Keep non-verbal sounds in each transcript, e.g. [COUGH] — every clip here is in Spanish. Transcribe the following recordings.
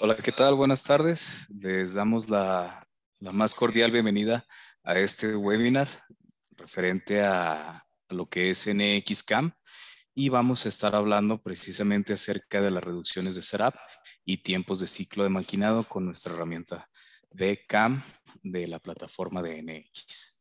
Hola, ¿qué tal? Buenas tardes. Les damos la, más cordial bienvenida a este webinar referente a, lo que es NXCAM y vamos a estar hablando precisamente acerca de las reducciones de setup y tiempos de ciclo de maquinado con nuestra herramienta de CAM de la plataforma de NX.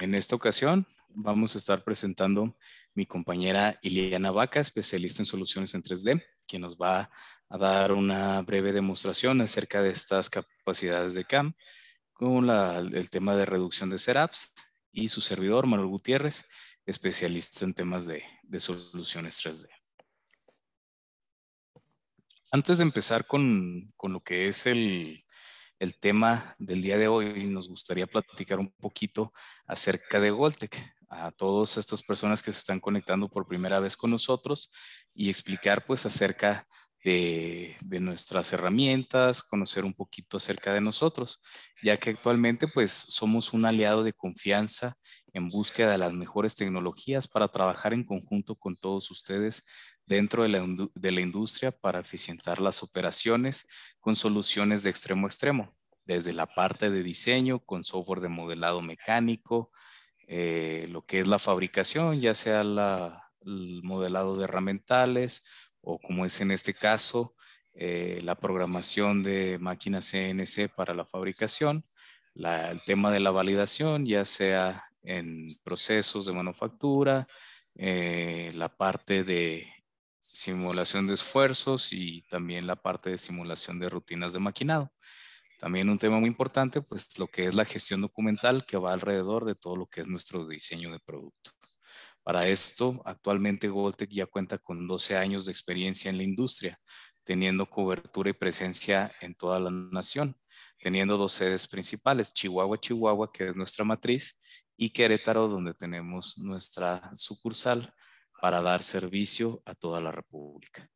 En esta ocasión vamos a estar presentando mi compañera Iliana Vaca, especialista en soluciones en 3D, quien nos va a dar una breve demostración acerca de estas capacidades de CAM con el tema de reducción de setups y su servidor Manuel Gutiérrez, especialista en temas de, soluciones 3D. Antes de empezar con lo que es el, el tema del día de hoy nos gustaría platicar un poquito acerca de Goltec a todas estas personas que se están conectando por primera vez con nosotros y explicar pues acerca de, nuestras herramientas, conocer un poquito acerca de nosotros, ya que actualmente pues somos un aliado de confianza en búsqueda de las mejores tecnologías para trabajar en conjunto con todos ustedes dentro de la, de la industria para eficientar las operaciones con soluciones de extremo a extremo, desde la parte de diseño, con software de modelado mecánico, eh, lo que es la fabricación, ya sea el modelado de herramientales o como es en este caso, eh, la programación de máquinas CNC para la fabricación, el tema de la validación, ya sea en procesos de manufactura, eh, la parte de simulación de esfuerzos y también la parte de simulación de rutinas de maquinado. También un tema muy importante, pues lo que es la gestión documental que va alrededor de todo lo que es nuestro diseño de producto. Para esto, actualmente Goltec ya cuenta con 12 años de experiencia en la industria, teniendo cobertura y presencia en toda la nación, teniendo dos sedes principales, Chihuahua, Chihuahua, que es nuestra matriz, y Querétaro, donde tenemos nuestra sucursal, para dar servicio a toda la República.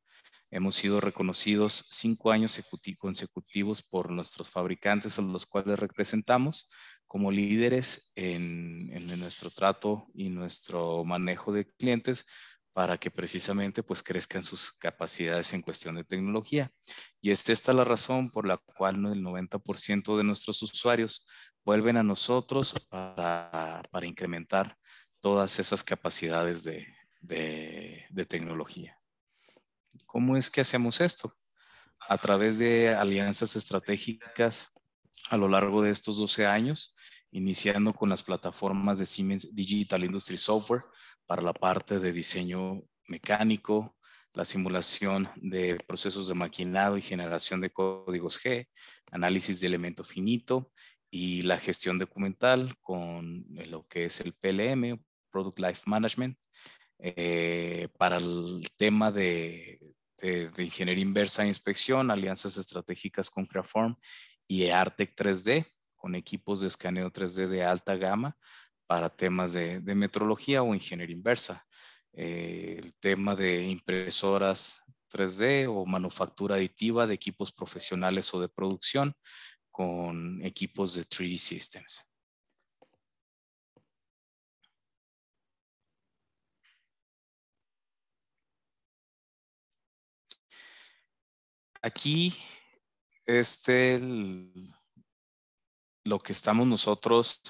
Hemos sido reconocidos cinco años consecutivos por nuestros fabricantes a los cuales representamos como líderes en, nuestro trato y nuestro manejo de clientes para que precisamente pues crezcan sus capacidades en cuestión de tecnología. Y es está la razón por la cual el 90% de nuestros usuarios vuelven a nosotros para, para incrementar todas esas capacidades de, de, tecnología. ¿Cómo es que hacemos esto? A través de alianzas estratégicas a lo largo de estos 12 años, iniciando con las plataformas de Siemens Digital Industry Software para la parte de diseño mecánico, la simulación de procesos de maquinado y generación de códigos G, análisis de elemento finito y la gestión documental con lo que es el PLM, Product Life Management, eh, para el tema de, ingeniería inversa e inspección, alianzas estratégicas con Creaform y Artec 3D, con equipos de escaneo 3D de alta gama para temas de, metrología o ingeniería inversa. Eh, el tema de impresoras 3D o manufactura aditiva de equipos profesionales o de producción con equipos de 3D Systems. aquí este lo que estamos nosotros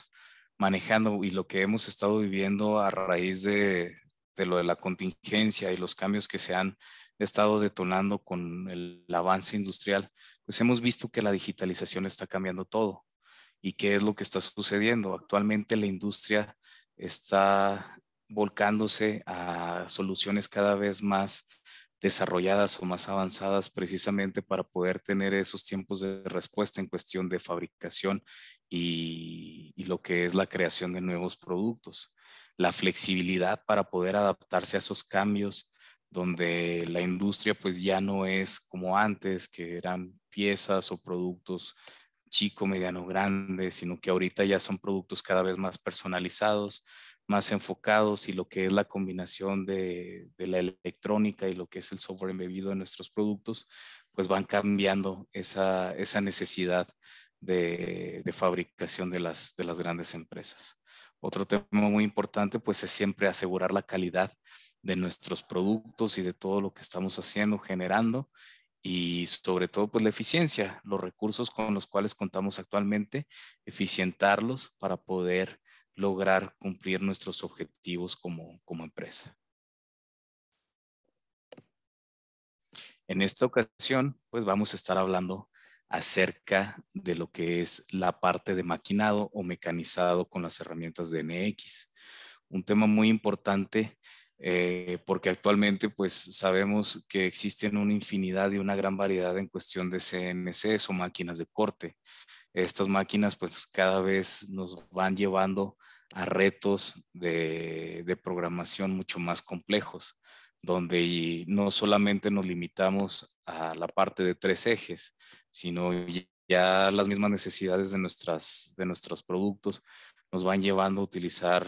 manejando y lo que hemos estado viviendo a raíz de, lo de la contingencia y los cambios que se han estado detonando con el, el, avance industrial, pues hemos visto que la digitalización está cambiando todo. ¿Y qué es lo que está sucediendo? Actualmente la industria está volcándose a soluciones cada vez más desarrolladas o más avanzadas precisamente para poder tener esos tiempos de respuesta en cuestión de fabricación y, lo que es la creación de nuevos productos. La flexibilidad para poder adaptarse a esos cambios donde la industria pues ya no es como antes, que eran piezas o productos chico, mediano, grande, sino que ahorita ya son productos cada vez más personalizados, más enfocados y lo que es la combinación de, la electrónica y lo que es el software embebido en nuestros productos, pues van cambiando esa, necesidad de, fabricación de las, de las grandes empresas. Otro tema muy importante, pues es siempre asegurar la calidad de nuestros productos y de todo lo que estamos haciendo, generando y sobre todo pues la eficiencia, los recursos con los cuales contamos actualmente, eficientarlos para poder lograr cumplir nuestros objetivos como, empresa. En esta ocasión, pues vamos a estar hablando acerca de lo que es la parte de maquinado o mecanizado con las herramientas de NX. Un tema muy importante eh, porque actualmente pues sabemos que existen una infinidad y una gran variedad en cuestión de CNCs o máquinas de corte estas máquinas pues cada vez nos van llevando a retos de, programación mucho más complejos, donde no solamente nos limitamos a la parte de tres ejes, sino ya las mismas necesidades de, nuestras, de nuestros productos nos van llevando a utilizar,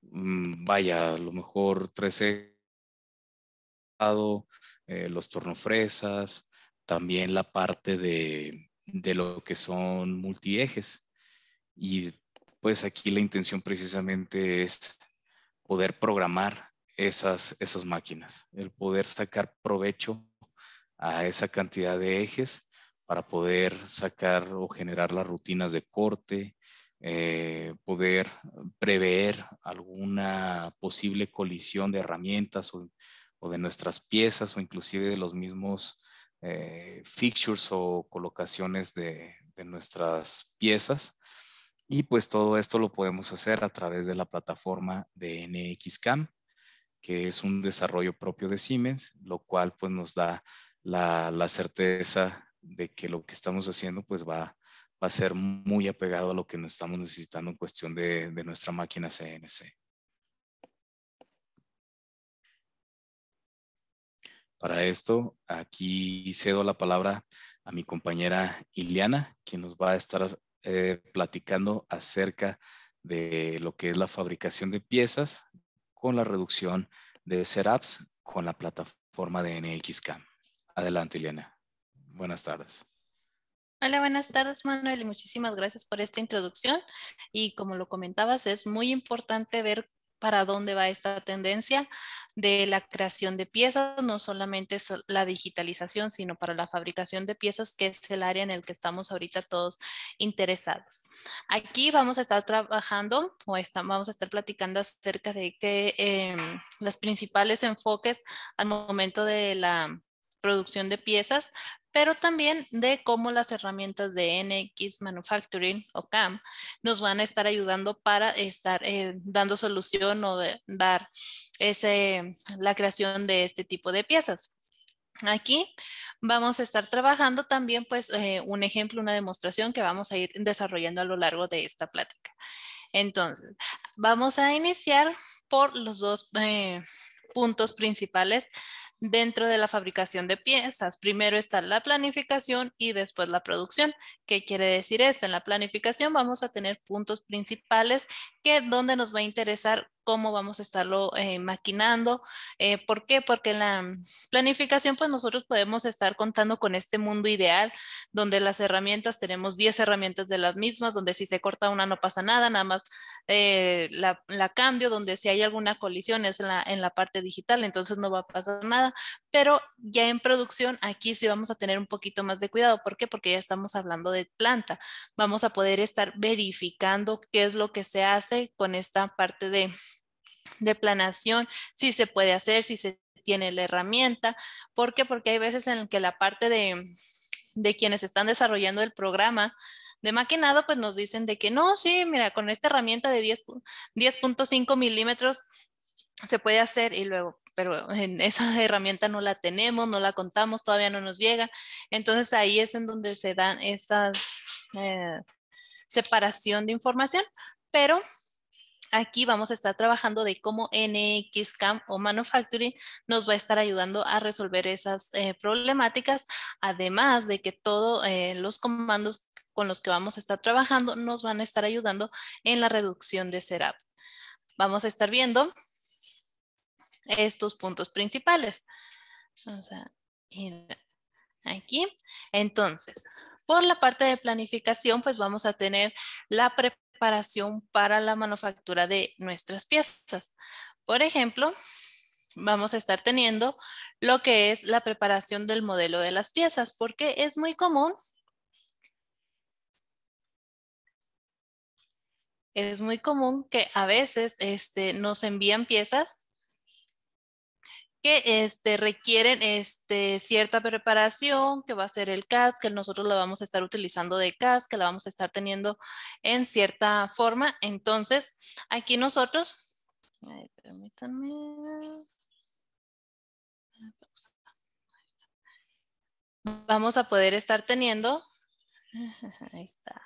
mm, vaya, a lo mejor tres ejes, eh, los tornofresas, también la parte de, de lo que son multiejes. Y pues aquí la intención precisamente es poder programar esas, esas máquinas, el poder sacar provecho a esa cantidad de ejes para poder sacar o generar las rutinas de corte, eh, poder prever alguna posible colisión de herramientas o, o, de nuestras piezas o inclusive de los mismos eh, fixtures o colocaciones de, nuestras piezas. Y pues todo esto lo podemos hacer a través de la plataforma de NXCAM, que es un desarrollo propio de Siemens, lo cual pues nos da la, certeza de que lo que estamos haciendo pues va, a ser muy apegado a lo que nos estamos necesitando en cuestión de nuestra máquina CNC. Para esto, aquí cedo la palabra a mi compañera Iliana, quien nos va a estar eh, platicando acerca de lo que es la fabricación de piezas con la reducción de setups con la plataforma de NXCAM. Adelante, Iliana. Buenas tardes. Hola, buenas tardes Manuel muchísimas gracias por esta introducción. Y como lo comentabas, es muy importante ver para dónde va esta tendencia de la creación de piezas, no solamente la digitalización, sino para la fabricación de piezas, que es el área en el que estamos ahorita todos interesados. Aquí vamos a estar trabajando o vamos a estar platicando acerca de que, em, los principales enfoques al momento de la producción de piezas, pero también de cómo las herramientas de NX Manufacturing o CAM nos van a estar ayudando para estar eh, dando solución o de, dar ese, la creación de este tipo de piezas. Aquí vamos a estar trabajando también pues eh, un ejemplo, una demostración que vamos a ir desarrollando a lo largo de esta plática. Entonces, vamos a iniciar por los dos eh, puntos principales dentro de la fabricación de piezas. Primero está la planificación y después la producción, ¿Qué quiere decir esto? En la planificación vamos a tener puntos principales que donde nos va a interesar cómo vamos a estarlo eh, maquinando. Eh, ¿Por qué? Porque en la planificación, pues nosotros podemos estar contando con este mundo ideal donde las herramientas, tenemos 10 herramientas de las mismas, donde si se corta una no pasa nada, nada más eh, la, cambio, donde si hay alguna colisión es en la, en la parte digital, entonces no va a pasar nada. Pero ya en producción, aquí sí vamos a tener un poquito más de cuidado. ¿Por qué? Porque ya estamos hablando de planta. Vamos a poder estar verificando qué es lo que se hace con esta parte de, de planación, si se puede hacer, si se tiene la herramienta. ¿Por Porque hay veces en que la parte de, de quienes están desarrollando el programa de maquinado, pues nos dicen de que no, sí, mira, con esta herramienta de 10.5 milímetros se puede hacer y luego pero en esa herramienta no la tenemos, no la contamos, todavía no nos llega. Entonces ahí es en donde se dan esta eh, separación de información, pero aquí vamos a estar trabajando de cómo NXCAM o Manufacturing nos va a estar ayudando a resolver esas eh, problemáticas, además de que todos eh, los comandos con los que vamos a estar trabajando nos van a estar ayudando en la reducción de setup. Vamos a estar viendo estos puntos principales. aquí. Entonces, por la parte de planificación, pues vamos a tener la preparación para la manufactura de nuestras piezas. Por ejemplo, vamos a estar teniendo lo que es la preparación del modelo de las piezas, porque es muy común es muy común que a veces este, nos envían piezas que este, requieren este, cierta preparación, que va a ser el CAS, que nosotros la vamos a estar utilizando de CAS, que la vamos a estar teniendo en cierta forma. Entonces, aquí nosotros, permítanme, vamos a poder estar teniendo, [LAUGHS] ahí está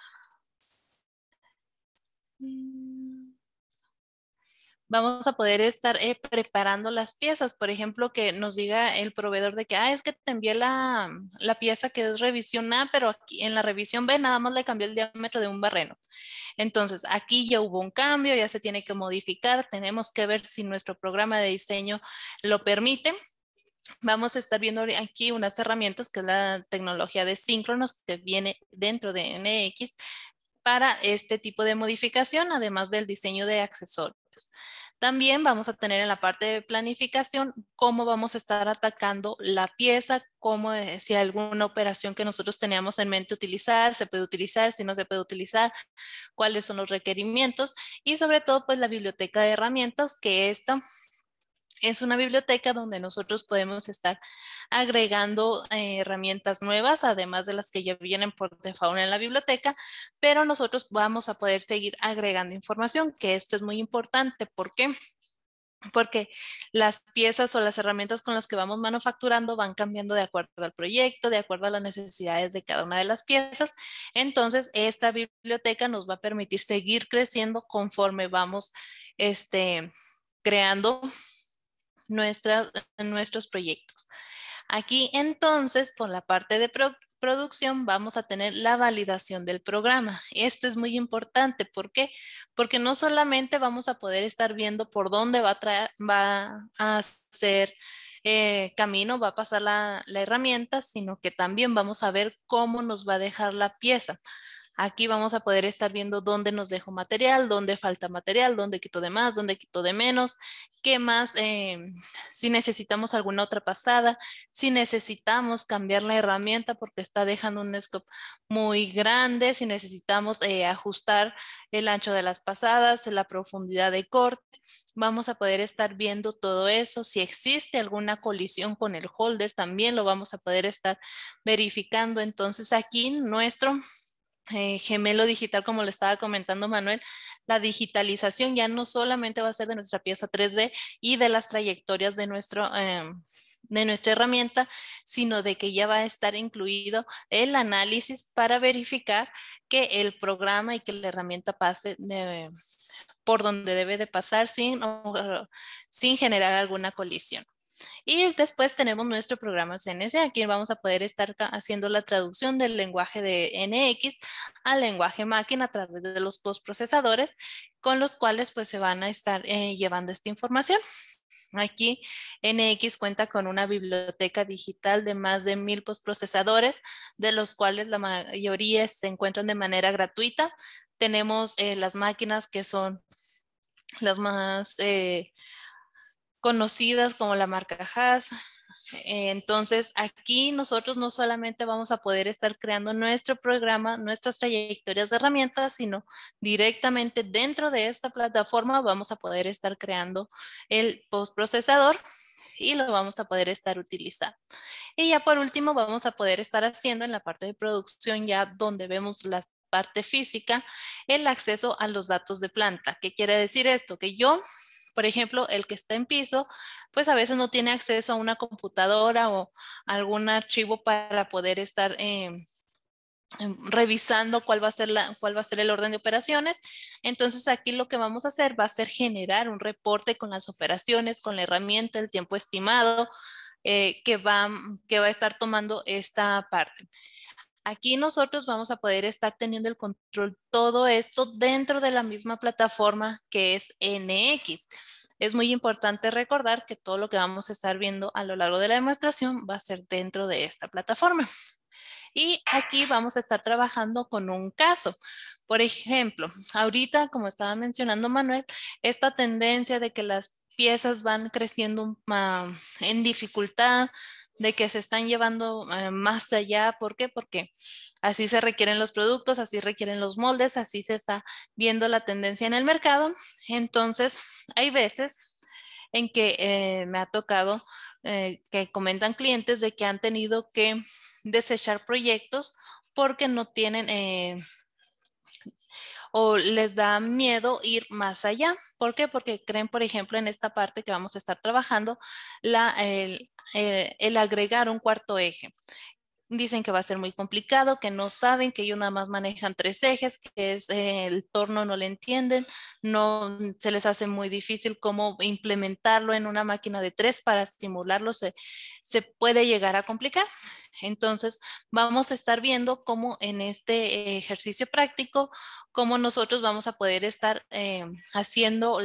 vamos a poder estar eh, preparando las piezas. Por ejemplo, que nos diga el proveedor de que, ah, es que te envié la, pieza que es revisión A, pero aquí en la revisión B nada más le cambió el diámetro de un barreno. Entonces, aquí ya hubo un cambio, ya se tiene que modificar, tenemos que ver si nuestro programa de diseño lo permite. Vamos a estar viendo aquí unas herramientas que es la tecnología de síncronos que viene dentro de NX para este tipo de modificación, además del diseño de accesorio. También vamos a tener en la parte de planificación cómo vamos a estar atacando la pieza, cómo eh, si alguna operación que nosotros teníamos en mente utilizar, se puede utilizar, si no se puede utilizar, cuáles son los requerimientos y sobre todo pues la biblioteca de herramientas que esta es una biblioteca donde nosotros podemos estar agregando eh, herramientas nuevas, además de las que ya vienen por default en la biblioteca, pero nosotros vamos a poder seguir agregando información, que esto es muy importante. ¿Por qué? porque las piezas o las herramientas con las que vamos manufacturando van cambiando de acuerdo al proyecto, de acuerdo a las necesidades de cada una de las piezas. Entonces, esta biblioteca nos va a permitir seguir creciendo conforme vamos este, creando nuestros proyectos. Aquí entonces, por la parte de producción, vamos a tener la validación del programa. Esto es muy importante. ¿Por qué? Porque no solamente vamos a poder estar viendo por dónde va a, va a ser eh, camino, va a pasar la herramienta, sino que también vamos a ver cómo nos va a dejar la pieza. Aquí vamos a poder estar viendo dónde nos dejó material, dónde falta material, dónde quito de más, dónde quito de menos, qué más, em, si necesitamos alguna otra pasada, si necesitamos cambiar la herramienta porque está dejando un scope muy grande, si necesitamos eh, ajustar el ancho de las pasadas, la profundidad de corte, vamos a poder estar viendo todo eso. Si existe alguna colisión con el holder, también lo vamos a poder estar verificando. Entonces aquí nuestro eh, gemelo digital, como lo estaba comentando Manuel, la digitalización ya no solamente va a ser de nuestra pieza 3D y de las trayectorias de, nuestro, eh, nuestra herramienta, sino de que ya va a estar incluido el análisis para verificar que el programa y que la herramienta pase por donde debe de pasar sin generar alguna colisión. Y después tenemos nuestro programa CNC. Aquí vamos a poder estar haciendo la traducción del lenguaje de NX al lenguaje máquina a través de los postprocesadores con los cuales pues se van a estar eh, llevando esta información. Aquí NX cuenta con una biblioteca digital de más de mil postprocesadores, de los cuales la mayoría se encuentran de manera gratuita. Tenemos eh, las máquinas que son las más eh, conocidas como la marca Haas. Entonces, aquí nosotros no solamente vamos a poder estar creando nuestro programa, nuestras trayectorias de herramientas, sino directamente dentro de esta plataforma vamos a poder estar creando el postprocesador y lo vamos a poder estar utilizando. Y ya por último, vamos a poder estar haciendo en la parte de producción, ya donde vemos la parte física, el acceso a los datos de planta. ¿Qué quiere decir esto? Que yo por ejemplo, el que está en piso, pues a veces no tiene acceso a una computadora o algún archivo para poder estar em, em, revisando cuál va, a ser la, cuál va a ser el orden de operaciones. Entonces aquí lo que vamos a hacer va a ser generar un reporte con las operaciones, con la herramienta, el tiempo estimado eh, que, va, que va a estar tomando esta parte. Aquí nosotros vamos a poder estar teniendo el control todo esto dentro de la misma plataforma que es NX. Es muy importante recordar que todo lo que vamos a estar viendo a lo largo de la demostración va a ser dentro de esta plataforma. Y aquí vamos a estar trabajando con un caso. Por ejemplo, ahorita, como estaba mencionando Manuel, esta tendencia de que las piezas van creciendo ah, en dificultad, de que se están llevando eh, más allá. ¿Por qué? Porque así se requieren los productos, así requieren los moldes, así se está viendo la tendencia en el mercado. Entonces, hay veces en que eh, me ha tocado eh, que comentan clientes de que han tenido que desechar proyectos porque no tienen o les da miedo ir más allá. ¿Por qué? Porque creen, por ejemplo, en esta parte que vamos a estar trabajando, eh, el agregar un cuarto eje dicen que va a ser muy complicado, que no saben, que ellos nada más manejan tres ejes, que es eh, el torno, no le entienden, no se les hace muy difícil cómo implementarlo en una máquina de tres para simularlo, se, puede llegar a complicar. Entonces, vamos a estar viendo cómo en este ejercicio práctico, cómo nosotros vamos a poder estar eh, haciendo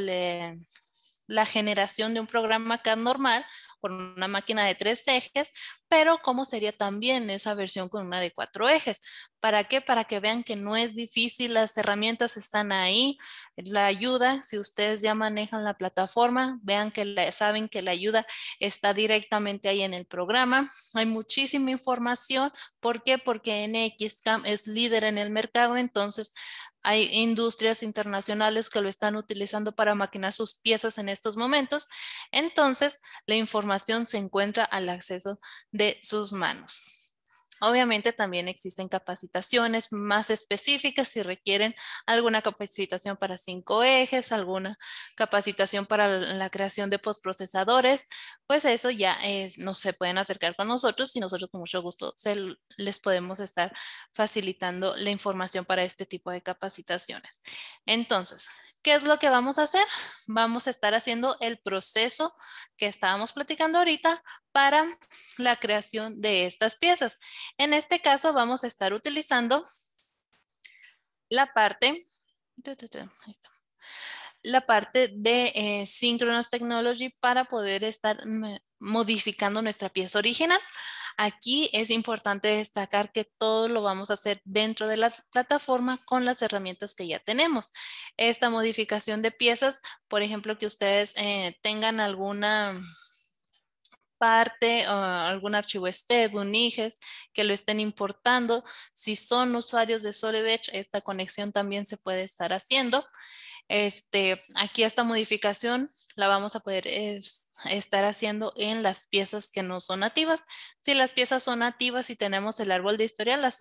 la generación de un programa CAD normal con una máquina de tres ejes, pero cómo sería también esa versión con una de cuatro ejes. ¿Para qué? Para que vean que no es difícil, las herramientas están ahí, la ayuda, si ustedes ya manejan la plataforma, vean que saben que la ayuda está directamente ahí en el programa. Hay muchísima información. ¿Por qué? Porque NXCAM es líder en el mercado, entonces hay industrias internacionales que lo están utilizando para maquinar sus piezas en estos momentos. Entonces, la información se encuentra al acceso de sus manos. Obviamente también existen capacitaciones más específicas si requieren alguna capacitación para cinco ejes, alguna capacitación para la creación de postprocesadores, pues eso ya nos eh, no se pueden acercar con nosotros y nosotros con mucho gusto les podemos estar facilitando la información para este tipo de capacitaciones. Entonces, ¿Qué es lo que vamos a hacer? Vamos a estar haciendo el proceso que estábamos platicando ahorita para la creación de estas piezas. En este caso vamos a estar utilizando la parte, la parte de eh, Synchronous Technology para poder estar mm, modificando nuestra pieza original. Aquí es importante destacar que todo lo vamos a hacer dentro de la plataforma con las herramientas que ya tenemos. Esta modificación de piezas, por ejemplo, que ustedes eh, tengan alguna parte, o algún archivo STEP, un e que lo estén importando. Si son usuarios de Solid Edge, esta conexión también se puede estar haciendo. Este, aquí esta modificación la vamos a poder estar haciendo en las piezas que no son nativas. Si las piezas son nativas y tenemos el árbol de historial, las,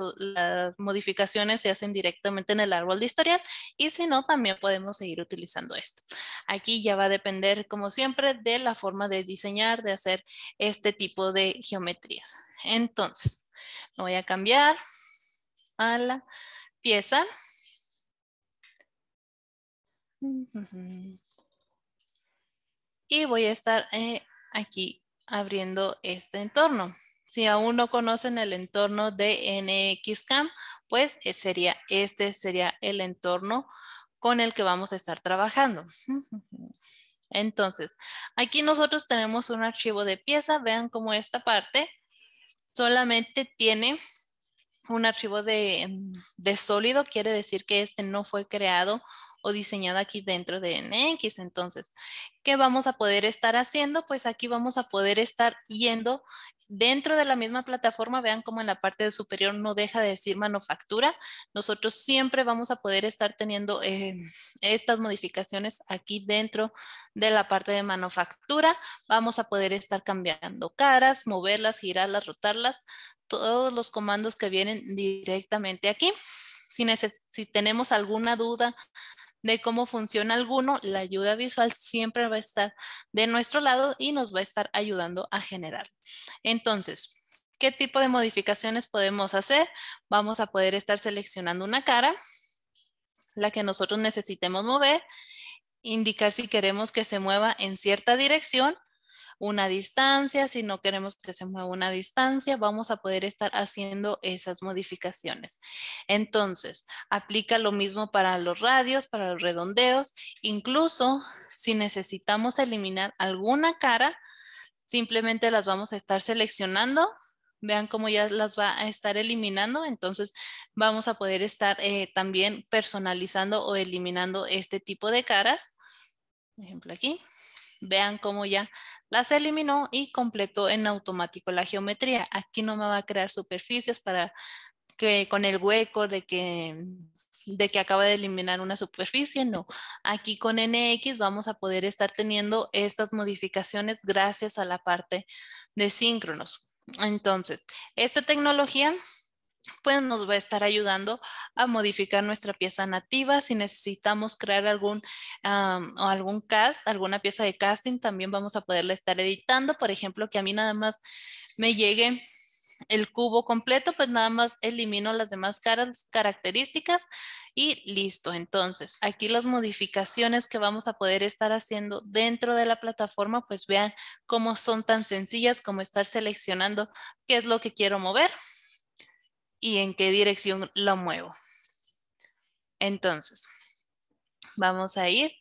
modificaciones se hacen directamente en el árbol de historial y si no, también podemos seguir utilizando esto. Aquí ya va a depender, como siempre, de la forma de diseñar, de hacer este tipo de geometrías. Entonces, voy a cambiar a la pieza y voy a estar eh, aquí abriendo este entorno. Si aún no conocen el entorno de NXCAM, pues eh, sería, este sería el entorno con el que vamos a estar trabajando. [LAUGHS] Entonces, aquí nosotros tenemos un archivo de pieza. Vean cómo esta parte solamente tiene un archivo de, de sólido. Quiere decir que este no fue creado o diseñada aquí dentro de NX. Entonces, ¿qué vamos a poder estar haciendo? Pues aquí vamos a poder estar yendo dentro de la misma plataforma. Vean cómo en la parte de superior no deja de decir manufactura. Nosotros siempre vamos a poder estar teniendo eh, estas modificaciones aquí dentro de la parte de manufactura. Vamos a poder estar cambiando caras, moverlas, girarlas, rotarlas todos los comandos que vienen directamente aquí. si, tenemos alguna duda de cómo funciona alguno, la ayuda visual siempre va a estar de nuestro lado y nos va a estar ayudando a generar. Entonces, ¿qué tipo de modificaciones podemos hacer? Vamos a poder estar seleccionando una cara, la que nosotros necesitemos mover, indicar si queremos que se mueva en cierta dirección, una distancia, si no queremos que se mueva una distancia, vamos a poder estar haciendo esas modificaciones. Entonces, aplica lo mismo para los radios, para los redondeos, incluso si necesitamos eliminar alguna cara, simplemente las vamos a estar seleccionando vean cómo ya las va a estar eliminando, entonces vamos a poder estar eh, también personalizando o eliminando este tipo de caras. Por ejemplo aquí, vean cómo ya las eliminó y completó en automático la geometría. Aquí no me va a crear superficies para que con el hueco de que, de que acaba de eliminar una superficie, no. Aquí con NX vamos a poder estar teniendo estas modificaciones gracias a la parte de síncronos. Entonces, esta tecnología pues nos va a estar ayudando a modificar nuestra pieza nativa. Si necesitamos crear algún, o algún cast, alguna pieza de casting, también vamos a poderla estar editando. Por ejemplo, que a mí nada más me llegue el cubo completo, pues nada más elimino las demás características y listo. Entonces, aquí las modificaciones que vamos a poder estar haciendo dentro de la plataforma, pues vean cómo son tan sencillas como estar seleccionando qué es lo que quiero mover y en qué dirección lo muevo. Entonces, vamos a ir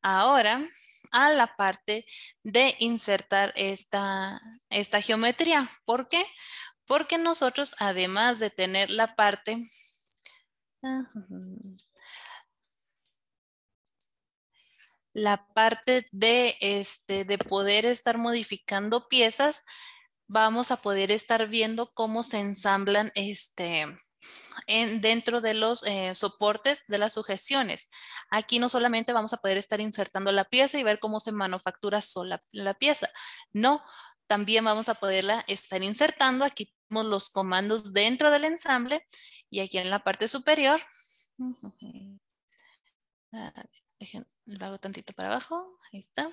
ahora a la parte de insertar esta, geometría. ¿Por qué? Porque nosotros, además de tener la parte... La parte de, este, de poder estar modificando piezas, vamos a poder estar viendo cómo se ensamblan este, en, dentro de los eh, soportes de las sujeciones. Aquí no solamente vamos a poder estar insertando la pieza y ver cómo se manufactura sola la pieza. No, también vamos a poderla estar insertando. Aquí tenemos los comandos dentro del ensamble y aquí en la parte superior. dejen, lo hago tantito para abajo. Ahí está.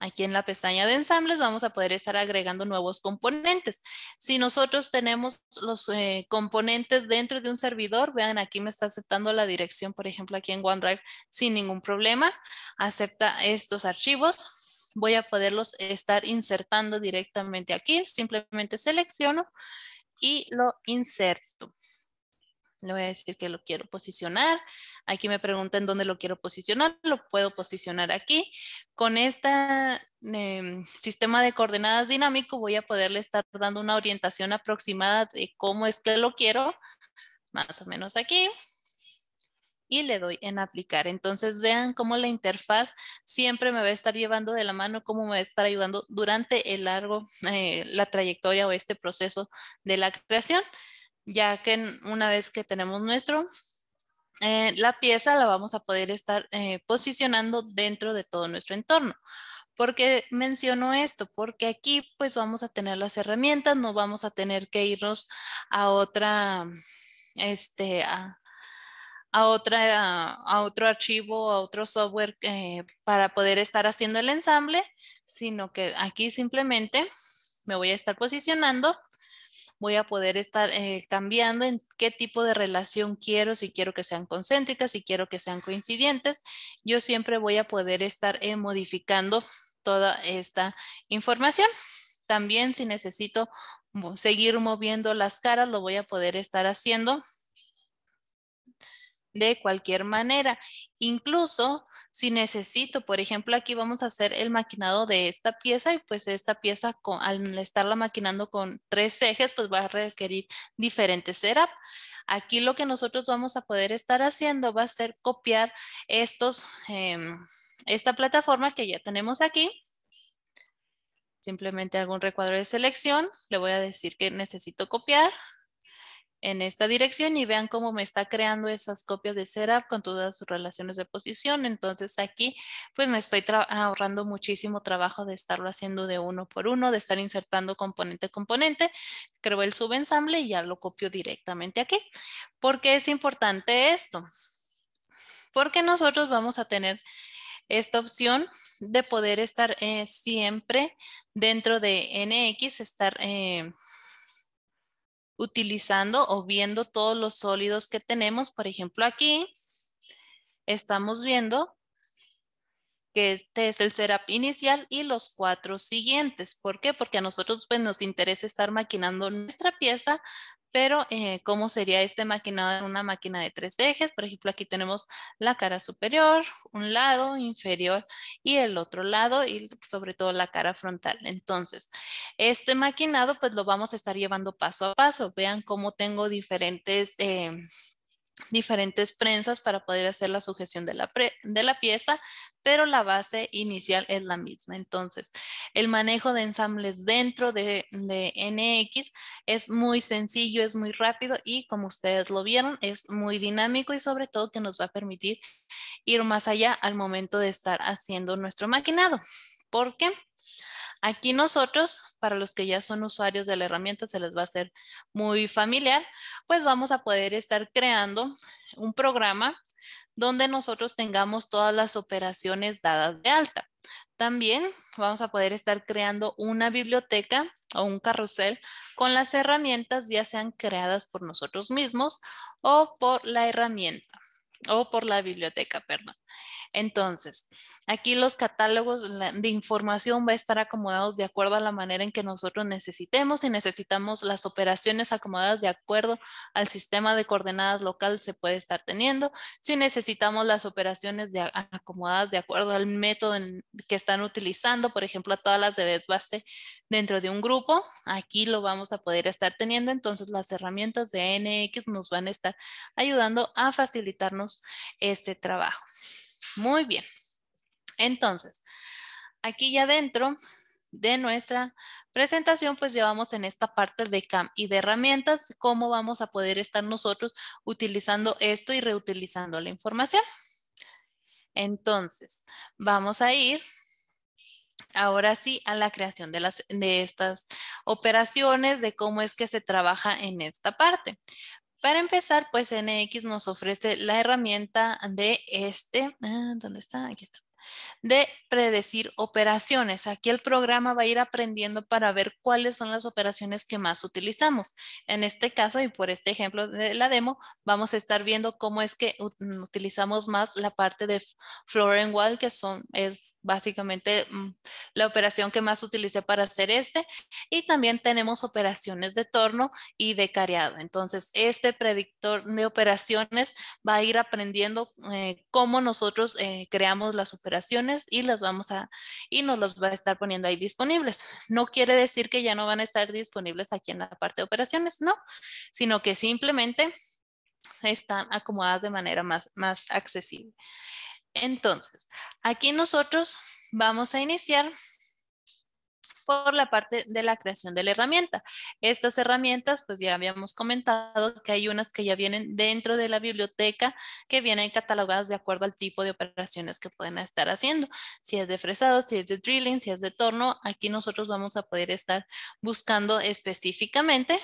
Aquí en la pestaña de ensambles vamos a poder estar agregando nuevos componentes. Si nosotros tenemos los eh, componentes dentro de un servidor, vean aquí me está aceptando la dirección, por ejemplo, aquí en OneDrive sin ningún problema. Acepta estos archivos. Voy a poderlos estar insertando directamente aquí. Simplemente selecciono y lo inserto. Le voy a decir que lo quiero posicionar. Aquí me preguntan dónde lo quiero posicionar. Lo puedo posicionar aquí. Con este sistema de coordenadas dinámico voy a poderle estar dando una orientación aproximada de cómo es que lo quiero. Más o menos aquí y le doy en aplicar. Entonces vean cómo la interfaz siempre me va a estar llevando de la mano, cómo me va a estar ayudando durante el largo, eh, la trayectoria o este proceso de la creación ya que una vez que tenemos nuestro, eh, la pieza la vamos a poder estar eh, posicionando dentro de todo nuestro entorno. ¿Por qué menciono esto? Porque aquí pues vamos a tener las herramientas, no vamos a tener que irnos a otra, este, a, otra, a, otro archivo, a otro software eh, para poder estar haciendo el ensamble, sino que aquí simplemente me voy a estar posicionando voy a poder estar eh, cambiando en qué tipo de relación quiero, si quiero que sean concéntricas, si quiero que sean coincidentes. Yo siempre voy a poder estar eh, modificando toda esta información. También si necesito seguir moviendo las caras, lo voy a poder estar haciendo de cualquier manera. Incluso si necesito, por ejemplo, aquí vamos a hacer el maquinado de esta pieza y pues esta pieza al estarla maquinando con tres ejes, pues va a requerir diferentes setup. Aquí lo que nosotros vamos a poder estar haciendo va a ser copiar estos, em, esta plataforma que ya tenemos aquí simplemente algún recuadro de selección, le voy a decir que necesito copiar, en esta dirección y vean cómo me está creando esas copias de setup con todas sus relaciones de posición. Entonces aquí pues me estoy ahorrando muchísimo trabajo de estarlo haciendo de uno por uno, de estar insertando componente a componente. Creo el subensamble y ya lo copio directamente aquí. ¿Por qué es importante esto? Porque nosotros vamos a tener esta opción de poder estar eh, siempre dentro de NX, estar... Eh, utilizando o viendo todos los sólidos que tenemos. Por ejemplo, aquí estamos viendo que este es el setup inicial y los cuatro siguientes. ¿Por qué? Porque a nosotros pues, nos interesa estar maquinando nuestra pieza pero eh, cómo sería este maquinado en una máquina de tres ejes. Por ejemplo, aquí tenemos la cara superior, un lado inferior y el otro lado y sobre todo la cara frontal. Entonces, este maquinado pues lo vamos a estar llevando paso a paso. Vean cómo tengo diferentes... Em, diferentes prensas para poder hacer la sujeción de la, pieza, pero la base inicial es la misma. Entonces, el manejo de ensambles dentro de, NX es muy sencillo, es muy rápido y como ustedes lo vieron, es muy dinámico y sobre todo que nos va a permitir ir más allá al momento de estar haciendo nuestro maquinado. ¿Por qué? Aquí nosotros, para los que ya son usuarios de la herramienta, se les va a ser muy familiar, pues vamos a poder estar creando un programa donde nosotros tengamos todas las operaciones dadas de alta. También vamos a poder estar creando una biblioteca o un carrusel con las herramientas ya sean creadas por nosotros mismos o por la herramienta o por la biblioteca, perdón. Entonces, aquí los catálogos de información va a estar acomodados de acuerdo a la manera en que nosotros necesitemos Si necesitamos las operaciones acomodadas de acuerdo al sistema de coordenadas local se puede estar teniendo. Si necesitamos las operaciones acomodadas de acuerdo al método que están utilizando, por ejemplo, a todas las de desbaste dentro de un grupo, aquí lo vamos a poder estar teniendo. Entonces, las herramientas de NX nos van a estar ayudando a facilitarnos este trabajo. Muy bien. Entonces, aquí ya dentro de nuestra presentación, pues llevamos en esta parte de CAM y de herramientas, cómo vamos a poder estar nosotros utilizando esto y reutilizando la información. Entonces, vamos a ir ahora sí a la creación de, las, de estas operaciones, de cómo es que se trabaja en esta parte. Para empezar, pues NX nos ofrece la herramienta de este, ah, ¿dónde está? Aquí está de predecir operaciones. Aquí el programa va a ir aprendiendo para ver cuáles son las operaciones que más utilizamos. En este caso y por este ejemplo de la demo, vamos a estar viendo cómo es que utilizamos más la parte de floor and wall, que son, es básicamente mm, la operación que más utilicé para hacer este. Y también tenemos operaciones de torno y de careado, Entonces, este predictor de operaciones va a ir aprendiendo eh, cómo nosotros eh, creamos las operaciones y las vamos a, y nos las va a estar poniendo ahí disponibles. No quiere decir que ya no van a estar disponibles aquí en la parte de operaciones, no, sino que simplemente están acomodadas de manera más, más accesible. Entonces, aquí nosotros vamos a iniciar por la parte de la creación de la herramienta. Estas herramientas, pues ya habíamos comentado que hay unas que ya vienen dentro de la biblioteca, que vienen catalogadas de acuerdo al tipo de operaciones que pueden estar haciendo. Si es de fresado, si es de drilling, si es de torno, aquí nosotros vamos a poder estar buscando específicamente,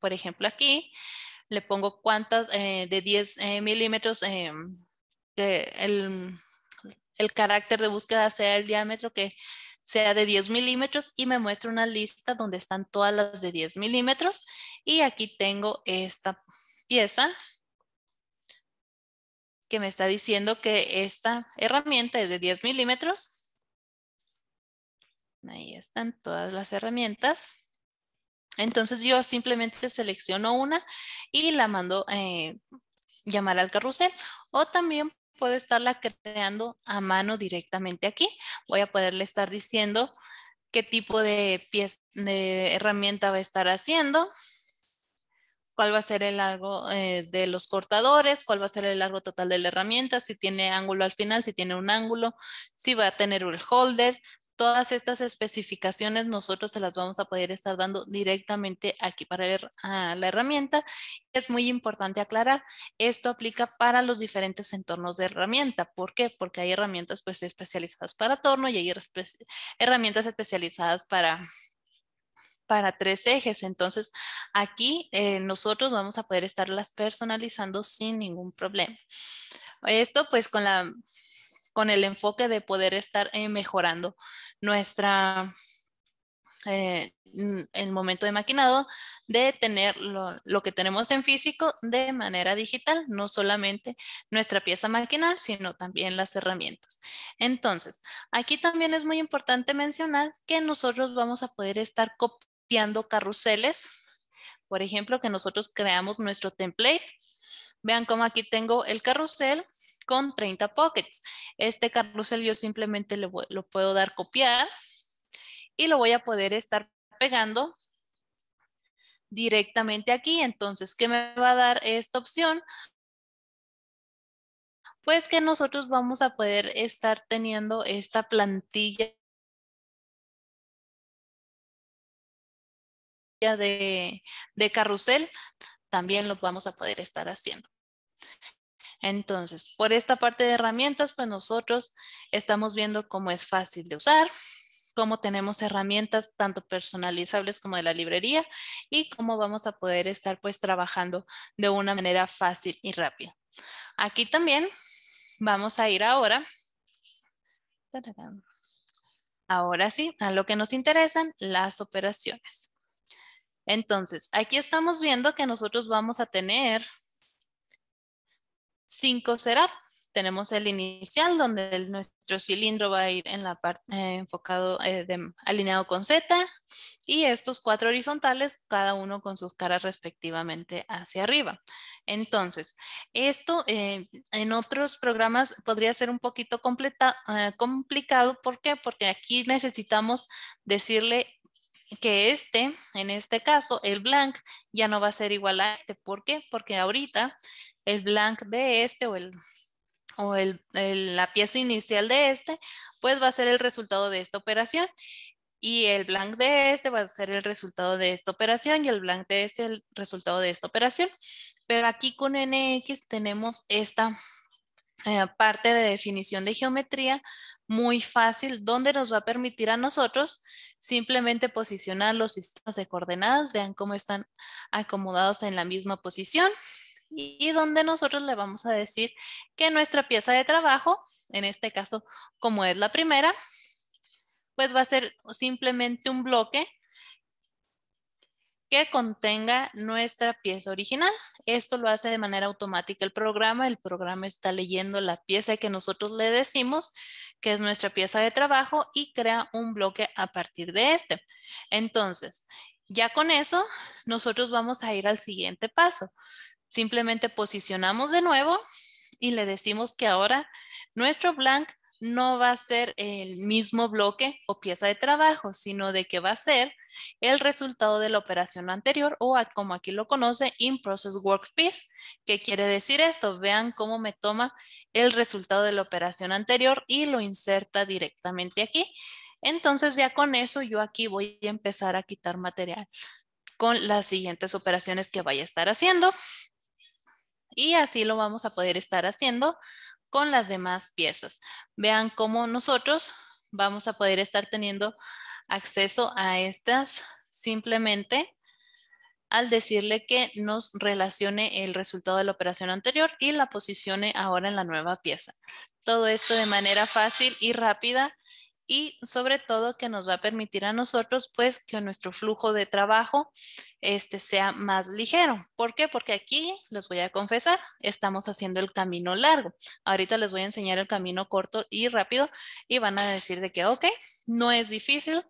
por ejemplo aquí, le pongo cuántas eh, de 10 eh, milímetros em, que el, carácter de búsqueda sea el diámetro que sea de 10 milímetros y me muestra una lista donde están todas las de 10 milímetros y aquí tengo esta pieza que me está diciendo que esta herramienta es de 10 milímetros. Ahí están todas las herramientas. Entonces yo simplemente selecciono una y la mando eh, llamar al carrusel o también puedo estarla creando a mano directamente aquí. Voy a poderle estar diciendo qué tipo de, pie, de herramienta va a estar haciendo, cuál va a ser el largo eh, de los cortadores, cuál va a ser el largo total de la herramienta, si tiene ángulo al final, si tiene un ángulo, si va a tener un holder, todas estas especificaciones nosotros se las vamos a poder estar dando directamente aquí para ver a ah, la herramienta. Es muy importante aclarar, esto aplica para los diferentes entornos de herramienta. ¿Por qué? Porque hay herramientas pues, especializadas para torno y hay herramientas especializadas para para tres ejes. Entonces, aquí eh, nosotros vamos a poder estarlas personalizando sin ningún problema. Esto pues con la con el enfoque de poder estar eh, mejorando nuestra, eh, el momento de maquinado, de tener lo, lo, que tenemos en físico de manera digital, no solamente nuestra pieza maquinal, sino también las herramientas. Entonces, aquí también es muy importante mencionar que nosotros vamos a poder estar copiando carruseles, por ejemplo, que nosotros creamos nuestro template. Vean cómo aquí tengo el carrusel con 30 pockets. Este carrusel yo simplemente lo puedo dar copiar y lo voy a poder estar pegando directamente aquí. Entonces, ¿qué me va a dar esta opción? Pues que nosotros vamos a poder estar teniendo esta plantilla de, de carrusel, también lo vamos a poder estar haciendo. Entonces, por esta parte de herramientas, pues nosotros estamos viendo cómo es fácil de usar, cómo tenemos herramientas tanto personalizables como de la librería y cómo vamos a poder estar pues trabajando de una manera fácil y rápida. Aquí también vamos a ir ahora. Ahora sí, a lo que nos interesan, las operaciones. Entonces, aquí estamos viendo que nosotros vamos a tener cinco será, Tenemos el inicial donde nuestro cilindro va a ir en la parte eh, enfocado, eh, alineado con Z y estos cuatro horizontales, cada uno con sus caras respectivamente hacia arriba. Entonces, esto eh, en otros programas podría ser un poquito complicado. ¿Por qué? Porque aquí necesitamos decirle que este, en este caso, el blank, ya no va a ser igual a este. ¿Por qué? Porque ahorita el blank de este o, el, o la pieza inicial de este, pues va a ser el resultado de esta operación. Y el blank de este va a ser el resultado de esta operación y el blank de este el resultado de esta operación. Pero aquí con NX tenemos esta eh, parte de definición de geometría muy fácil, donde nos va a permitir a nosotros simplemente posicionar los sistemas de coordenadas, vean cómo están acomodados en la misma posición y donde nosotros le vamos a decir que nuestra pieza de trabajo, en este caso como es la primera, pues va a ser simplemente un bloque que contenga nuestra pieza original. Esto lo hace de manera automática el programa. El programa está leyendo la pieza que nosotros le decimos, que es nuestra pieza de trabajo, y crea un bloque a partir de este. Entonces, ya con eso, nosotros vamos a ir al siguiente paso. Simplemente posicionamos de nuevo y le decimos que ahora nuestro blank no va a ser el mismo bloque o pieza de trabajo, sino de que va a ser el resultado de la operación anterior o como aquí lo conoce, in process work piece. ¿Qué quiere decir esto? Vean cómo me toma el resultado de la operación anterior y lo inserta directamente aquí. Entonces ya con eso yo aquí voy a empezar a quitar material con las siguientes operaciones que vaya a estar haciendo. Y así lo vamos a poder estar haciendo con las demás piezas. Vean cómo nosotros vamos a poder estar teniendo acceso a estas simplemente al decirle que nos relacione el resultado de la operación anterior y la posicione ahora en la nueva pieza. Todo esto de manera fácil y rápida y sobre todo que nos va a permitir a nosotros pues que nuestro flujo de trabajo este sea más ligero. ¿Por qué? Porque aquí les voy a confesar, estamos haciendo el camino largo. Ahorita les voy a enseñar el camino corto y rápido y van a decir de que ok, no es difícil,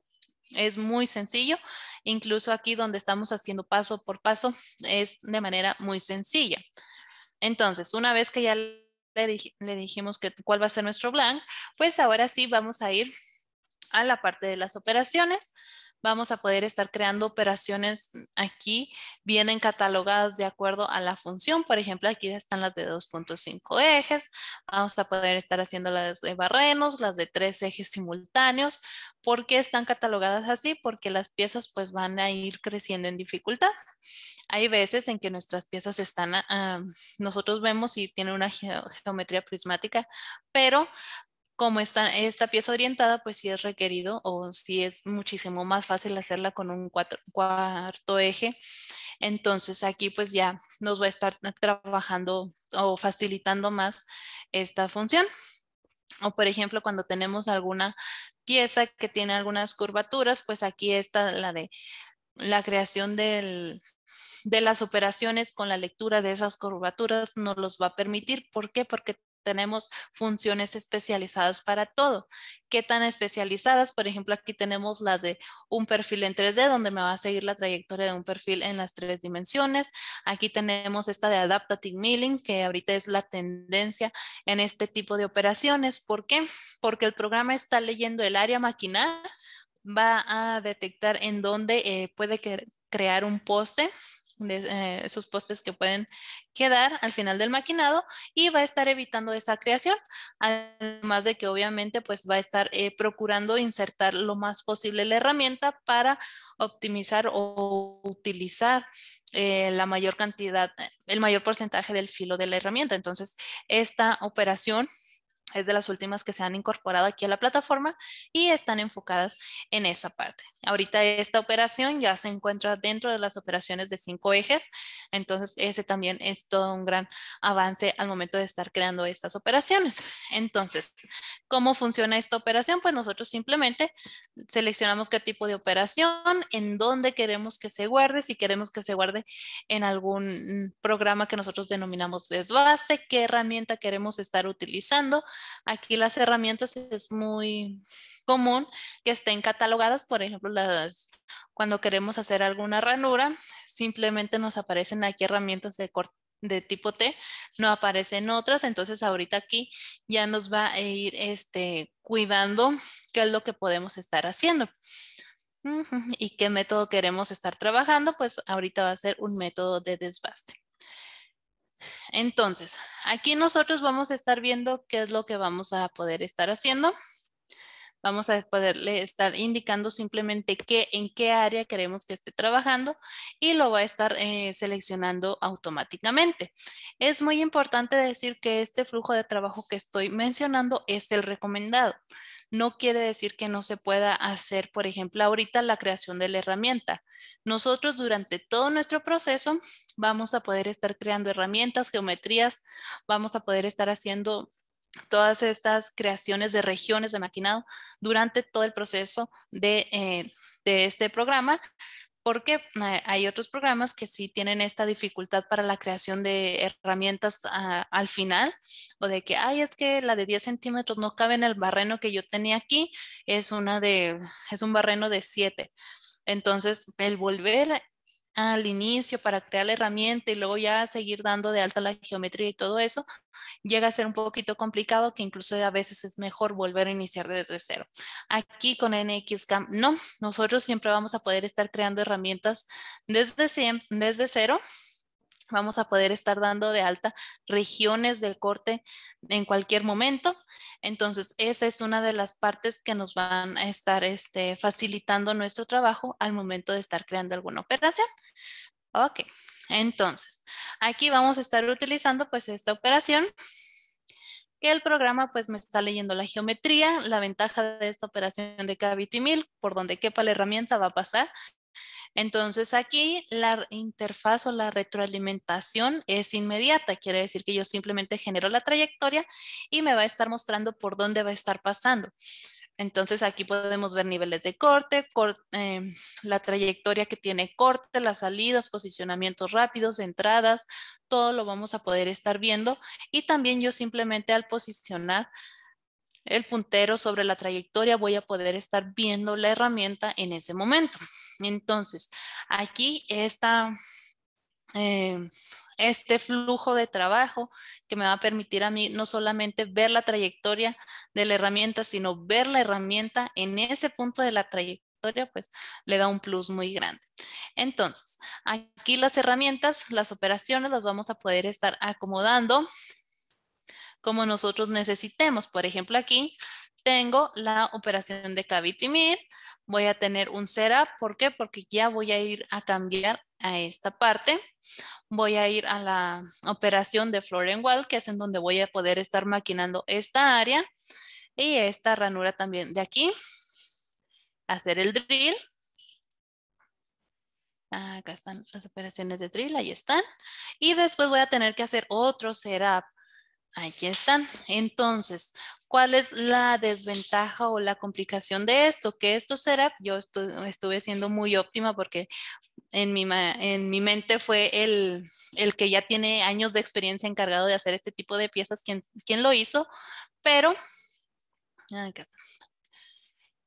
es muy sencillo. Incluso aquí donde estamos haciendo paso por paso es de manera muy sencilla. Entonces, una vez que ya le, dijimos que cuál va a ser nuestro blank, pues ahora sí vamos a ir a la parte de las operaciones. Vamos a poder estar creando operaciones aquí, vienen catalogadas de acuerdo a la función. Por ejemplo, aquí están las de 2.5 ejes. Vamos a poder estar haciendo las de barrenos, las de tres ejes simultáneos. ¿Por qué están catalogadas así? Porque las piezas pues van a ir creciendo en dificultad. Hay veces en que nuestras piezas están, nosotros vemos si tiene una geometría prismática, pero como está esta pieza orientada, pues sí es requerido o si sí es muchísimo más fácil hacerla con un cuarto eje. Entonces aquí pues ya nos va a estar trabajando o facilitando más esta función. O por ejemplo, cuando tenemos alguna pieza que tiene algunas curvaturas, pues aquí está la de la creación del, de las operaciones con la lectura de esas curvaturas nos los va a permitir. ¿Por qué? Porque tenemos funciones especializadas para todo. ¿Qué tan especializadas? Por ejemplo, aquí tenemos la de un perfil en 3D, donde me va a seguir la trayectoria de un perfil en las tres dimensiones. Aquí tenemos esta de Adaptative Milling, que ahorita es la tendencia en este tipo de operaciones. ¿Por qué? Porque el programa está leyendo el área maquinada, va a detectar en dónde eh, puede que crear un poste, de, eh, esos postes que pueden quedar al final del maquinado y va a estar evitando esa creación, además de que obviamente pues va a estar eh, procurando insertar lo más posible la herramienta para optimizar o utilizar eh, la mayor cantidad, el mayor porcentaje del filo de la herramienta. Entonces, esta operación es de las últimas que se han incorporado aquí a la plataforma y están enfocadas en esa parte. Ahorita esta operación ya se encuentra dentro de las operaciones de cinco ejes, entonces ese también es todo un gran avance al momento de estar creando estas operaciones. Entonces, ¿cómo funciona esta operación? Pues nosotros simplemente seleccionamos qué tipo de operación, en dónde queremos que se guarde, si queremos que se guarde en algún programa que nosotros denominamos desbaste, qué herramienta queremos estar utilizando, Aquí las herramientas es muy común que estén catalogadas, por ejemplo, cuando queremos hacer alguna ranura, simplemente nos aparecen aquí herramientas de tipo T, no aparecen otras, entonces ahorita aquí ya nos va a ir este, cuidando qué es lo que podemos estar haciendo y qué método queremos estar trabajando, pues ahorita va a ser un método de desbaste. Entonces, aquí nosotros vamos a estar viendo qué es lo que vamos a poder estar haciendo vamos a poderle estar indicando simplemente qué, en qué área queremos que esté trabajando y lo va a estar eh, seleccionando automáticamente. Es muy importante decir que este flujo de trabajo que estoy mencionando es el recomendado. No quiere decir que no se pueda hacer, por ejemplo, ahorita la creación de la herramienta. Nosotros durante todo nuestro proceso vamos a poder estar creando herramientas, geometrías, vamos a poder estar haciendo todas estas creaciones de regiones de maquinado durante todo el proceso de, eh, este programa, porque eh, hay otros programas que sí tienen esta dificultad para la creación de herramientas ah, al final, o de que, ay, es que la de 10 centímetros no cabe en el barreno que yo tenía aquí, es, una de, es un barreno de 7. Entonces, el volver al inicio para crear la herramienta y luego ya seguir dando de alta la geometría y todo eso, llega a ser un poquito complicado que incluso a veces es mejor volver a iniciar desde cero. Aquí con NXCAM, no, nosotros siempre vamos a poder estar creando herramientas desde, desde cero vamos a poder estar dando de alta regiones del corte en cualquier momento. Entonces, esa es una de las partes que nos van a estar este, facilitando nuestro trabajo al momento de estar creando alguna operación. Ok, entonces, aquí vamos a estar utilizando pues esta operación que el programa pues me está leyendo la geometría, la ventaja de esta operación de cavity mill, por donde quepa la herramienta va a pasar, entonces aquí la interfaz o la retroalimentación es inmediata, quiere decir que yo simplemente genero la trayectoria y me va a estar mostrando por dónde va a estar pasando. Entonces aquí podemos ver niveles de corte, em, la trayectoria que tiene corte, las salidas, posicionamientos rápidos, entradas, todo lo vamos a poder estar viendo y también yo simplemente al posicionar el puntero sobre la trayectoria, voy a poder estar viendo la herramienta en ese momento. Entonces, aquí está eh, este flujo de trabajo que me va a permitir a mí no solamente ver la trayectoria de la herramienta, sino ver la herramienta en ese punto de la trayectoria, pues le da un plus muy grande. Entonces, aquí las herramientas, las operaciones las vamos a poder estar acomodando como nosotros necesitemos. Por ejemplo, aquí tengo la operación de Cavitimir, voy a tener un setup, ¿por qué? Porque ya voy a ir a cambiar a esta parte, voy a ir a la operación de floor and wall, que es en donde voy a poder estar maquinando esta área y esta ranura también de aquí, hacer el drill, acá están las operaciones de drill, ahí están, y después voy a tener que hacer otro setup Aquí están. Entonces, ¿cuál es la desventaja o la complicación de esto? Que esto será, yo estuve siendo muy óptima porque en mi, en mi mente fue el, que ya tiene años de experiencia encargado de hacer este tipo de piezas, quien, lo hizo, pero, ah,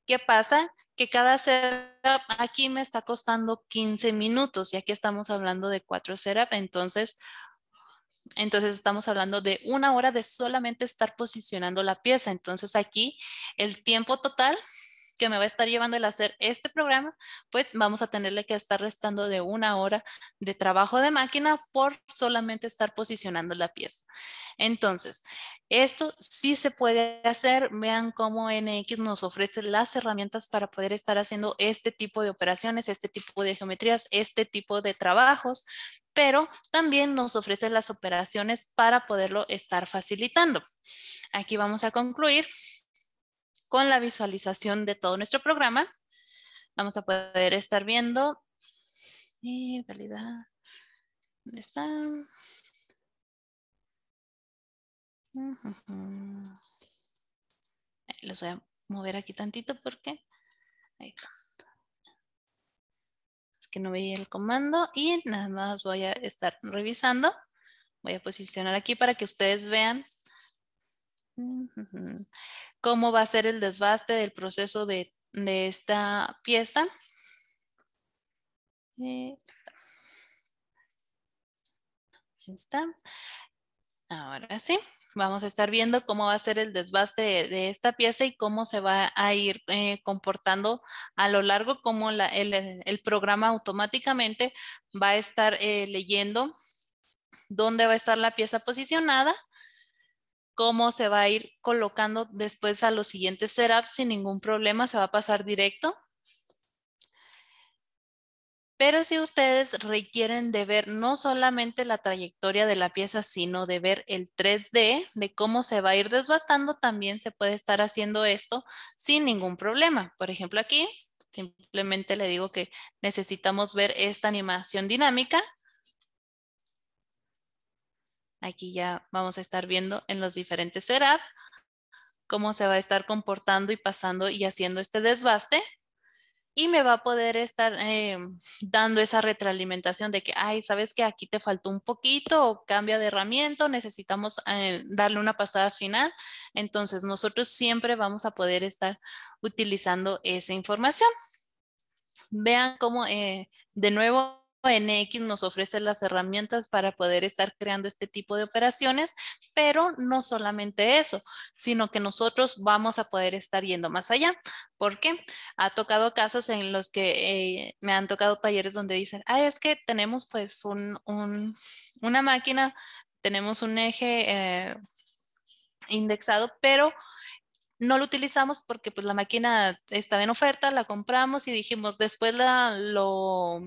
¿qué pasa? que cada setup aquí me está costando 15 minutos y aquí estamos hablando de cuatro setups, entonces entonces estamos hablando de una hora de solamente estar posicionando la pieza. Entonces aquí el tiempo total que me va a estar llevando el hacer este programa, pues vamos a tenerle que estar restando de una hora de trabajo de máquina por solamente estar posicionando la pieza. Entonces, esto sí se puede hacer. Vean cómo NX nos ofrece las herramientas para poder estar haciendo este tipo de operaciones, este tipo de geometrías, este tipo de trabajos, pero también nos ofrece las operaciones para poderlo estar facilitando. Aquí vamos a concluir con la visualización de todo nuestro programa. Vamos a poder estar viendo. Eh, en validar. ¿Dónde está? Los voy a mover aquí tantito porque ahí está. Es que no veía el comando y nada más voy a estar revisando. Voy a posicionar aquí para que ustedes vean ¿Cómo va a ser el desbaste del proceso de, esta pieza? Eh, Ahora sí, vamos a estar viendo cómo va a ser el desbaste de, esta pieza y cómo se va a ir eh, comportando a lo largo, cómo el, programa automáticamente va a estar eh, leyendo dónde va a estar la pieza posicionada cómo se va a ir colocando después a los siguientes setups sin ningún problema, se va a pasar directo. Pero si ustedes requieren de ver no solamente la trayectoria de la pieza, sino de ver el 3D, de cómo se va a ir desbastando, también se puede estar haciendo esto sin ningún problema. Por ejemplo, aquí simplemente le digo que necesitamos ver esta animación dinámica Aquí ya vamos a estar viendo en los diferentes eras cómo se va a estar comportando y pasando y haciendo este desbaste. Y me va a poder estar eh, dando esa retroalimentación de que, ay, sabes que aquí te faltó un poquito o cambia de herramienta, necesitamos eh, darle una pasada final. Entonces nosotros siempre vamos a poder estar utilizando esa información. Vean cómo eh, de nuevo NX nos ofrece las herramientas para poder estar creando este tipo de operaciones, pero no solamente eso, sino que nosotros vamos a poder estar yendo más allá, porque ha tocado casos en los que eh, me han tocado talleres donde dicen, ah, es que tenemos pues una máquina, tenemos un eje eh, indexado, pero no lo utilizamos porque pues la máquina estaba en oferta, la compramos y dijimos, después la, lo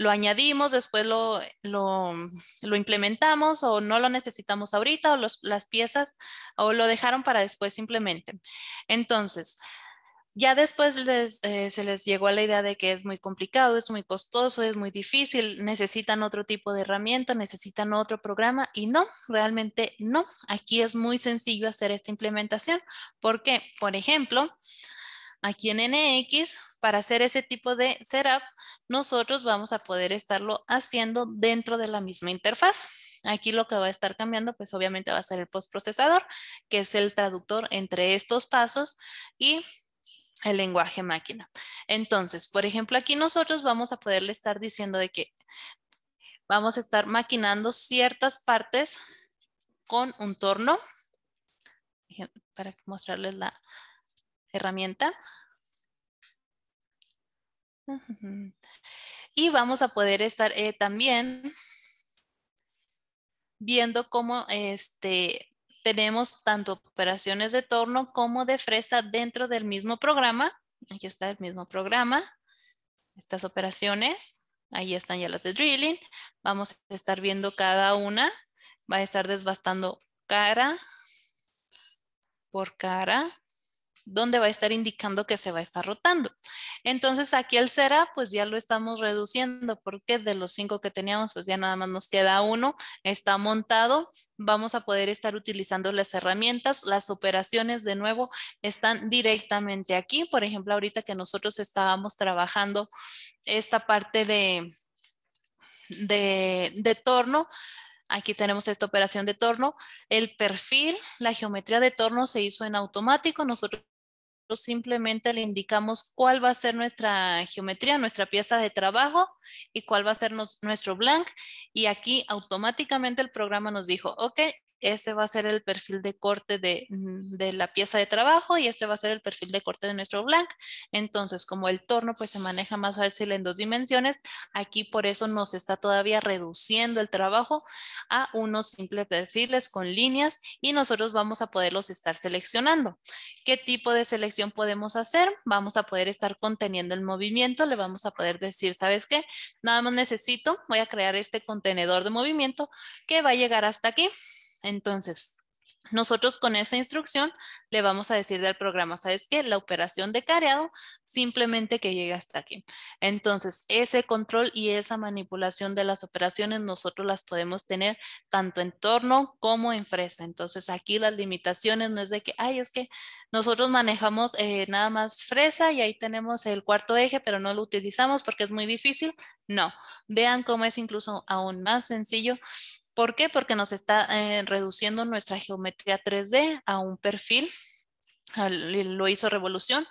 lo añadimos, después lo, lo, implementamos o no lo necesitamos ahorita o las piezas o lo dejaron para después simplemente. Entonces, ya después eh, se les llegó a la idea de que es muy complicado, es muy costoso, es muy difícil, necesitan otro tipo de herramienta, necesitan otro programa y no, realmente no. Aquí es muy sencillo hacer esta implementación porque, por ejemplo, Aquí en NX, para hacer ese tipo de setup, nosotros vamos a poder estarlo haciendo dentro de la misma interfaz. Aquí lo que va a estar cambiando, pues obviamente va a ser el postprocesador, que es el traductor entre estos pasos y el lenguaje máquina. Entonces, por ejemplo, aquí nosotros vamos a poderle estar diciendo de que vamos a estar maquinando ciertas partes con un torno, para mostrarles la, herramienta. Y vamos a poder estar eh, también viendo cómo este, tenemos tanto operaciones de torno como de fresa dentro del mismo programa. Aquí está el mismo programa, estas operaciones. Ahí están ya las de drilling. Vamos a estar viendo cada una. Va a estar desbastando cara por cara donde va a estar indicando que se va a estar rotando. Entonces aquí el será, pues ya lo estamos reduciendo porque de los cinco que teníamos, pues ya nada más nos queda uno, está montado, vamos a poder estar utilizando las herramientas, las operaciones de nuevo están directamente aquí. Por ejemplo, ahorita que nosotros estábamos trabajando esta parte de, de, de torno, Aquí tenemos esta operación de torno. El perfil, la geometría de torno se hizo en automático. Nosotros simplemente le indicamos cuál va a ser nuestra geometría, nuestra pieza de trabajo y cuál va a ser nuestro blank. Y aquí automáticamente el programa nos dijo, ok, este va a ser el perfil de corte de, la pieza de trabajo y este va a ser el perfil de corte de nuestro blank. Entonces, como el torno pues se maneja más fácil en dos dimensiones, aquí por eso nos está todavía reduciendo el trabajo a unos simples perfiles con líneas y nosotros vamos a poderlos estar seleccionando. ¿Qué tipo de selección podemos hacer? Vamos a poder estar conteniendo el movimiento, le vamos a poder decir, ¿sabes qué? Nada más necesito, voy a crear este contenedor de movimiento que va a llegar hasta aquí entonces, nosotros con esa instrucción le vamos a decir al programa, ¿sabes qué? La operación de careado simplemente que llega hasta aquí. Entonces, ese control y esa manipulación de las operaciones nosotros las podemos tener tanto en torno como en fresa. Entonces, aquí las limitaciones no es de que, ay, es que nosotros manejamos eh, nada más fresa y ahí tenemos el cuarto eje, pero no lo utilizamos porque es muy difícil. No, vean cómo es incluso aún más sencillo ¿Por qué? Porque nos está eh, reduciendo nuestra geometría 3D a un perfil, lo hizo Revolución,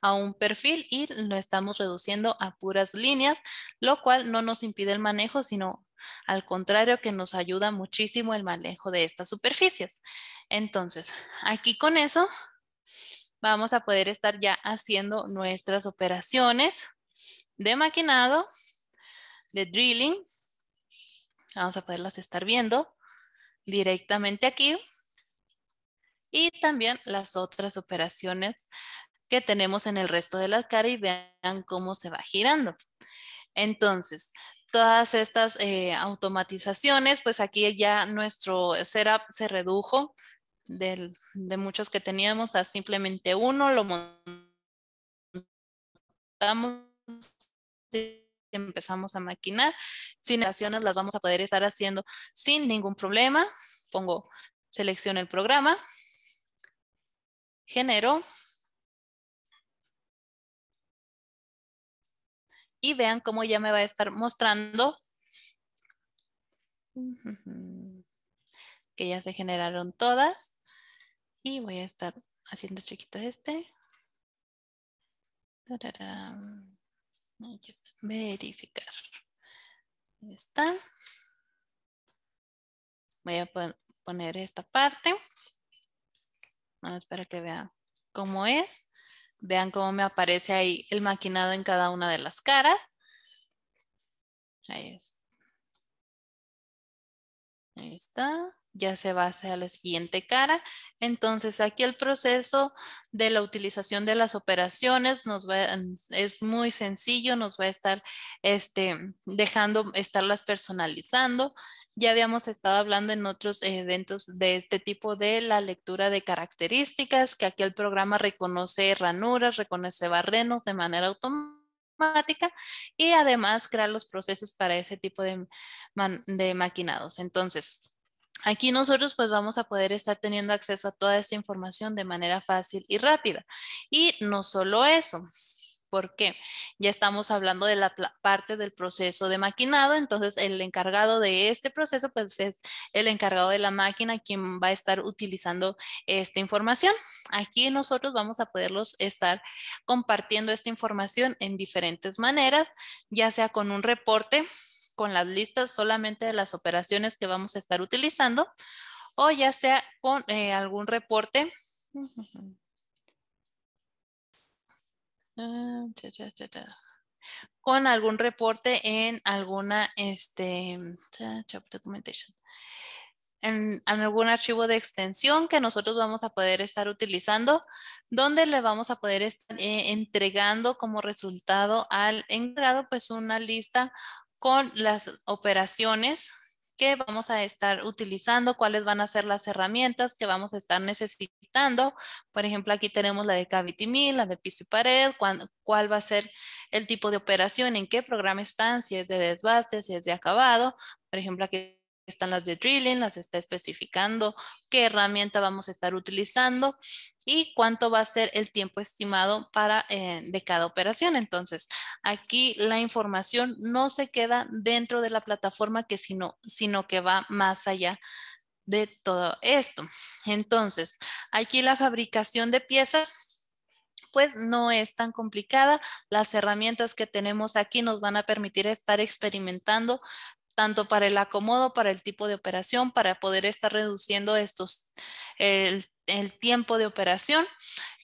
a un perfil y lo estamos reduciendo a puras líneas, lo cual no nos impide el manejo, sino al contrario que nos ayuda muchísimo el manejo de estas superficies. Entonces, aquí con eso vamos a poder estar ya haciendo nuestras operaciones de maquinado, de drilling, Vamos a poderlas estar viendo directamente aquí. Y también las otras operaciones que tenemos en el resto de la cara y vean cómo se va girando. Entonces, todas estas eh, automatizaciones, pues aquí ya nuestro setup se redujo de muchos que teníamos a simplemente uno, lo montamos empezamos a maquinar. Sin acciones las vamos a poder estar haciendo sin ningún problema. Pongo, selecciono el programa, genero. Y vean cómo ya me va a estar mostrando que ya se generaron todas. Y voy a estar haciendo chiquito este. Verificar. está. Voy a poner esta parte. Vamos para que vean cómo es. Vean cómo me aparece ahí el maquinado en cada una de las caras. Ahí, es. ahí está ya se va a la siguiente cara. Entonces aquí el proceso de la utilización de las operaciones nos mm, es muy sencillo, nos va a estar este, dejando, estarlas personalizando. Ya habíamos estado hablando en otros eventos de este tipo de la lectura de características, que aquí el programa reconoce ranuras, reconoce barrenos de manera automática y además crea los procesos para ese tipo de maquinados. Entonces, Aquí nosotros pues vamos a poder estar teniendo acceso a toda esta información de manera fácil y rápida. Y no solo eso, porque Ya estamos hablando de la parte del proceso de maquinado, entonces el encargado de este proceso pues es el encargado de la máquina quien va a estar utilizando esta información. Aquí nosotros vamos a poderlos estar compartiendo esta información en diferentes maneras, ya sea con un reporte con las listas solamente de las operaciones que vamos a estar utilizando o ya sea con eh, algún reporte. Ah, con algún reporte en alguna, este, documentation. En, algún archivo de extensión que nosotros vamos a poder estar utilizando, donde le vamos a poder estar eh, entregando como resultado al engrado pues una lista con las operaciones que vamos a estar utilizando, cuáles van a ser las herramientas que vamos a estar necesitando. Por ejemplo, aquí tenemos la de Cavity Mill, la de piso y pared, cuál va a ser el tipo de operación, en qué programa están, si es de desbaste, si es de acabado. Por ejemplo, aquí están las de drilling, las está especificando, qué herramienta vamos a estar utilizando y cuánto va a ser el tiempo estimado para, eh, de cada operación. Entonces, aquí la información no se queda dentro de la plataforma, que sino, sino que va más allá de todo esto. Entonces, aquí la fabricación de piezas pues no es tan complicada. Las herramientas que tenemos aquí nos van a permitir estar experimentando tanto para el acomodo, para el tipo de operación, para poder estar reduciendo estos, el, el tiempo de operación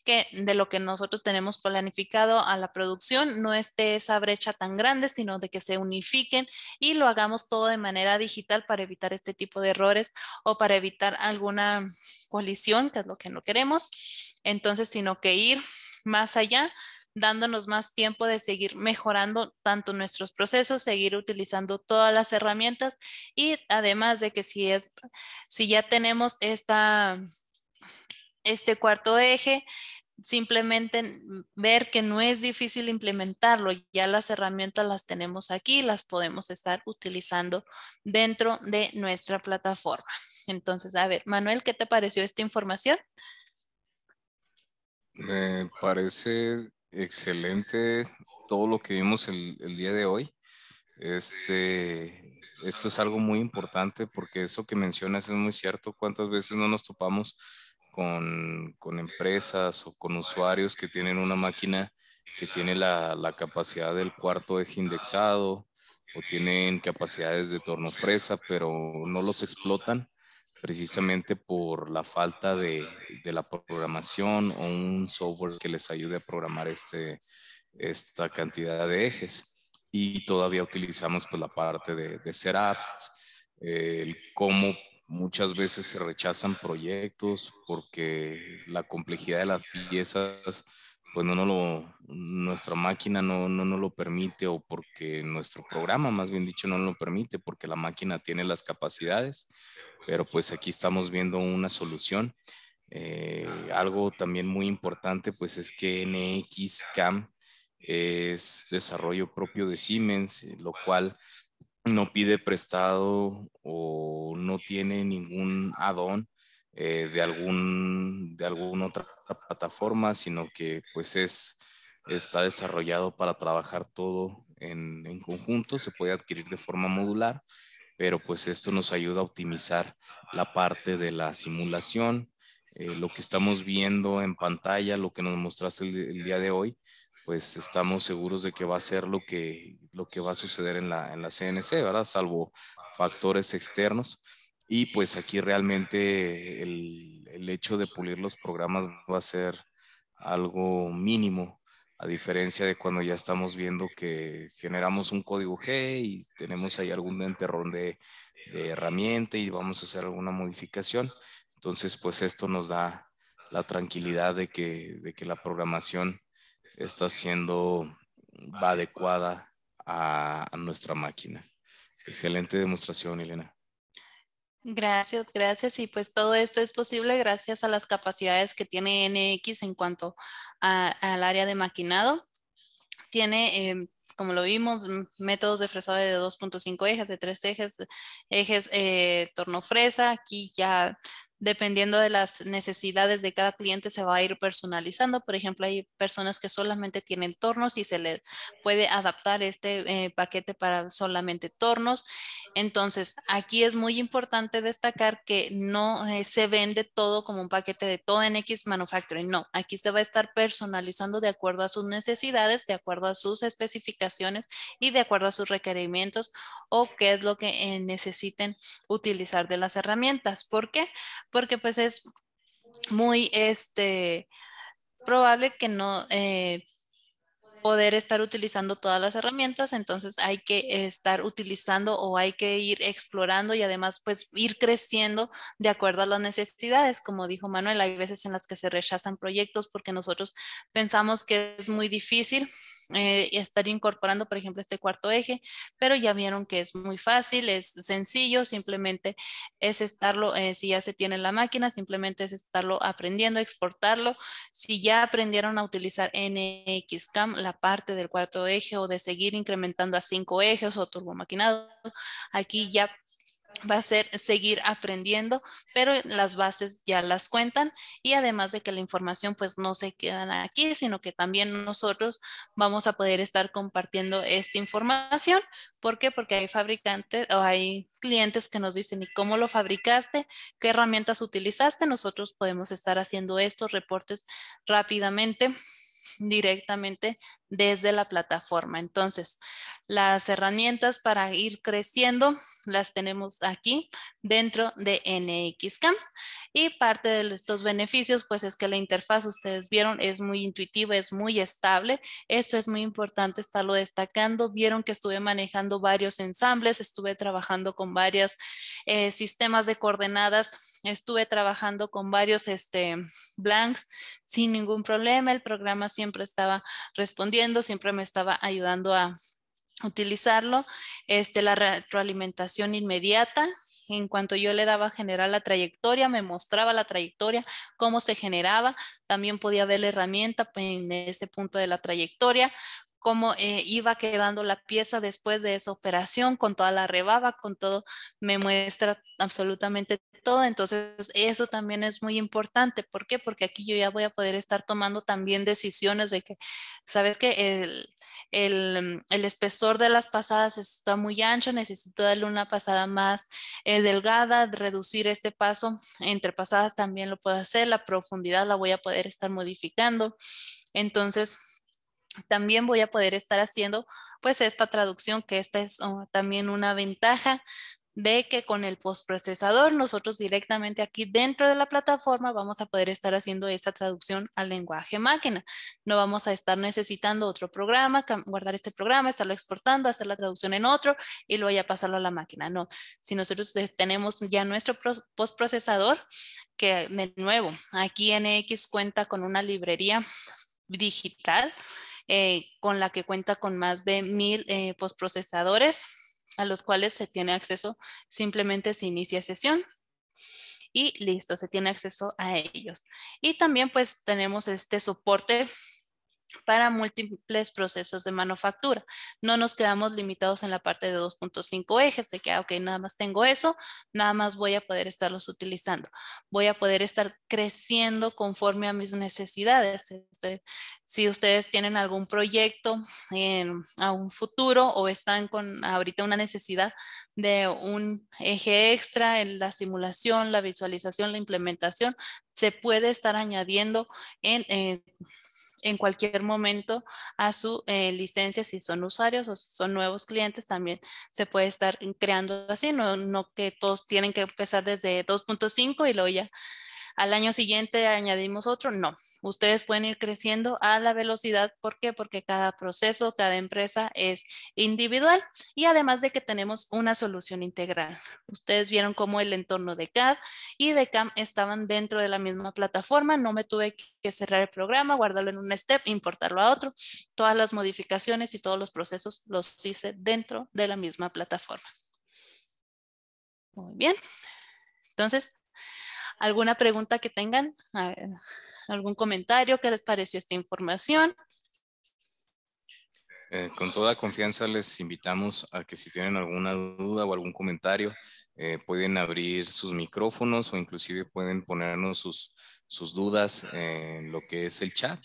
que de lo que nosotros tenemos planificado a la producción no esté esa brecha tan grande, sino de que se unifiquen y lo hagamos todo de manera digital para evitar este tipo de errores o para evitar alguna colisión, que es lo que no queremos. Entonces, sino que ir más allá dándonos más tiempo de seguir mejorando tanto nuestros procesos, seguir utilizando todas las herramientas y además de que si, es, si ya tenemos esta, este cuarto eje, simplemente ver que no es difícil implementarlo, ya las herramientas las tenemos aquí, las podemos estar utilizando dentro de nuestra plataforma. Entonces, a ver, Manuel, ¿qué te pareció esta información? Me parece excelente todo lo que vimos el, día de hoy. Este, esto es algo muy importante porque eso que mencionas es muy cierto. ¿Cuántas veces no nos topamos con, con empresas o con usuarios que tienen una máquina que tiene la, la capacidad del cuarto eje indexado o tienen capacidades de torno fresa, pero no los explotan? precisamente por la falta de, de, la programación o un software que les ayude a programar este, esta cantidad de ejes. Y todavía utilizamos pues, la parte de, de ser apps, el cómo muchas veces se rechazan proyectos porque la complejidad de las piezas pues no, lo, nuestra máquina no, no lo permite o porque nuestro programa, más bien dicho, no lo permite porque la máquina tiene las capacidades pero pues aquí estamos viendo una solución. Eh, algo también muy importante pues es que CAM es desarrollo propio de Siemens, lo cual no pide prestado o no tiene ningún add-on eh, de, de alguna otra plataforma, sino que pues está desarrollado para trabajar todo en conjunto, se puede adquirir de forma modular pero pues esto nos ayuda a optimizar la parte de la simulación. Eh, lo que estamos viendo en pantalla, lo que nos mostraste el, el, día de hoy, pues estamos seguros de que va a ser lo que, lo que va a suceder en la, en la CNC, ¿verdad? Salvo factores externos. Y pues aquí realmente el, el hecho de pulir los programas va a ser algo mínimo a diferencia de cuando ya estamos viendo que generamos un código G y tenemos ahí algún enterrón de, herramienta y vamos a hacer alguna modificación. Entonces, pues esto nos da la tranquilidad de que, que la programación está siendo adecuada a nuestra máquina. Excelente demostración, Elena. Gracias, gracias. Y pues todo esto es posible gracias a las capacidades que tiene NX en cuanto al área de maquinado. Tiene, em, como lo vimos, métodos de fresado de 2.5 ejes, de 3 ejes, ejes eh, torno fresa. Aquí ya dependiendo de las necesidades de cada cliente se va a ir personalizando. Por ejemplo, hay personas que solamente tienen tornos y se les puede adaptar este eh, paquete para solamente tornos. Entonces, aquí es muy importante destacar que no eh, se vende todo como un paquete de todo en X Manufacturing. No, aquí se va a estar personalizando de acuerdo a sus necesidades, de acuerdo a sus especificaciones y de acuerdo a sus requerimientos o qué es lo que eh, necesiten utilizar de las herramientas. ¿Por qué? porque pues es muy este, probable que no eh, poder estar utilizando todas las herramientas, entonces hay que estar utilizando o hay que ir explorando y además pues ir creciendo de acuerdo a las necesidades. Como dijo Manuel, hay veces en las que se rechazan proyectos porque nosotros pensamos que es muy difícil eh, estar incorporando, por ejemplo, este cuarto eje, pero ya vieron que es muy fácil, es sencillo, simplemente es estarlo, eh, si ya se tiene la máquina, simplemente es estarlo aprendiendo, exportarlo. Si ya aprendieron a utilizar NXCAM, la parte del cuarto eje o de seguir incrementando a cinco ejes o turbomaquinado, aquí ya va a ser seguir aprendiendo, pero las bases ya las cuentan y además de que la información pues no se queda aquí, sino que también nosotros vamos a poder estar compartiendo esta información. ¿Por qué? Porque hay fabricantes o hay clientes que nos dicen, ¿y cómo lo fabricaste? ¿Qué herramientas utilizaste? Nosotros podemos estar haciendo estos reportes rápidamente directamente desde la plataforma. Entonces, las herramientas para ir creciendo las tenemos aquí dentro de NXCAM y parte de estos beneficios pues es que la interfaz, ustedes vieron, es muy intuitiva, es muy estable. Esto es muy importante estarlo destacando. Vieron que estuve manejando varios ensambles, estuve trabajando con varios eh, sistemas de coordenadas, estuve trabajando con varios este, blanks sin ningún problema. El programa siempre estaba respondiendo siempre me estaba ayudando a utilizarlo. Este, la retroalimentación inmediata, en cuanto yo le daba a generar la trayectoria, me mostraba la trayectoria, cómo se generaba, también podía ver la herramienta en ese punto de la trayectoria, cómo eh, iba quedando la pieza después de esa operación, con toda la rebaba, con todo, me muestra absolutamente todo. Entonces, eso también es muy importante. ¿Por qué? Porque aquí yo ya voy a poder estar tomando también decisiones de que, ¿sabes qué? El, el, espesor de las pasadas está muy ancho, necesito darle una pasada más eh, delgada, reducir este paso entre pasadas también lo puedo hacer, la profundidad la voy a poder estar modificando. Entonces, también voy a poder estar haciendo pues esta traducción, que esta es oh, también una ventaja de que con el postprocesador nosotros directamente aquí dentro de la plataforma vamos a poder estar haciendo esa traducción al lenguaje máquina. No vamos a estar necesitando otro programa, guardar este programa, estarlo exportando, hacer la traducción en otro y luego ya pasarlo a la máquina. No, si nosotros tenemos ya nuestro postprocesador, que de nuevo, aquí NX cuenta con una librería digital eh, con la que cuenta con más de mil eh, postprocesadores a los cuales se tiene acceso simplemente se inicia sesión y listo, se tiene acceso a ellos. Y también pues tenemos este soporte para múltiples procesos de manufactura. No nos quedamos limitados en la parte de 2.5 ejes, de que, ah, ok, nada más tengo eso, nada más voy a poder estarlos utilizando. Voy a poder estar creciendo conforme a mis necesidades. Este, si ustedes tienen algún proyecto en, a un futuro o están con ahorita una necesidad de un eje extra en la simulación, la visualización, la implementación, se puede estar añadiendo en... en en cualquier momento a su eh, licencia, si son usuarios o si son nuevos clientes, también se puede estar creando así, no, no que todos tienen que empezar desde 2.5 y luego ya al año siguiente añadimos otro, no, ustedes pueden ir creciendo a la velocidad, ¿por qué? Porque cada proceso, cada empresa es individual y además de que tenemos una solución integral. Ustedes vieron cómo el entorno de CAD y de CAM estaban dentro de la misma plataforma, no me tuve que cerrar el programa, guardarlo en un step, importarlo a otro, todas las modificaciones y todos los procesos los hice dentro de la misma plataforma. Muy bien. Entonces, ¿Alguna pregunta que tengan? ¿Algún comentario? ¿Qué les pareció esta información? Eh, con toda confianza les invitamos a que si tienen alguna duda o algún comentario, eh, pueden abrir sus micrófonos o inclusive pueden ponernos sus, sus dudas en lo que es el chat.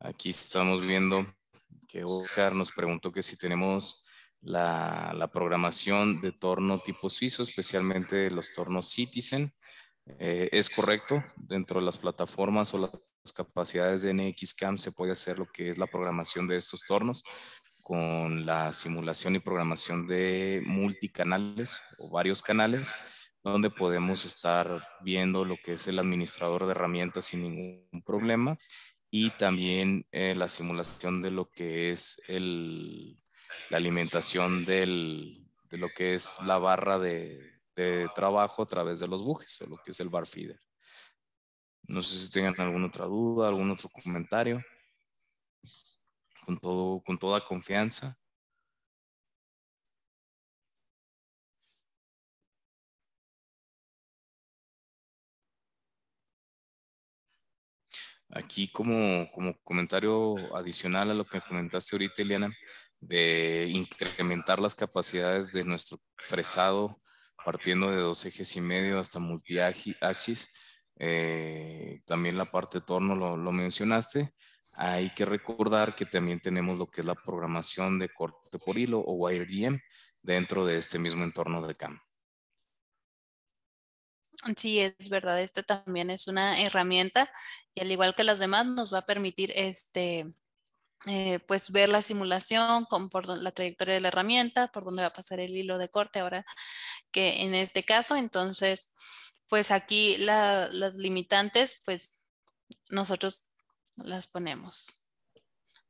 Aquí estamos viendo que Oscar nos preguntó que si tenemos la, la programación de torno tipo suizo, especialmente los tornos Citizen. Eh, es correcto, dentro de las plataformas o las capacidades de NXCAM se puede hacer lo que es la programación de estos tornos con la simulación y programación de multicanales o varios canales donde podemos estar viendo lo que es el administrador de herramientas sin ningún problema y también eh, la simulación de lo que es la alimentación de lo que es la barra de, trabajo a través de los bujes o lo que es el bar feeder. No sé si tengan alguna otra duda, algún otro comentario. Con, todo, con toda confianza. Aquí como, como comentario adicional a lo que comentaste ahorita, Eliana, de incrementar las capacidades de nuestro fresado partiendo de dos ejes y medio hasta multiaxis. axis eh, también la parte torno lo, mencionaste. Hay que recordar que también tenemos lo que es la programación de corte por hilo o WireDM dentro de este mismo entorno de CAM. Sí, es verdad. Esta también es una herramienta y al igual que las demás nos va a permitir este, eh, pues ver la simulación con, por la trayectoria de la herramienta, por dónde va a pasar el hilo de corte ahora que en este caso, entonces, pues aquí las limitantes, pues nosotros las ponemos.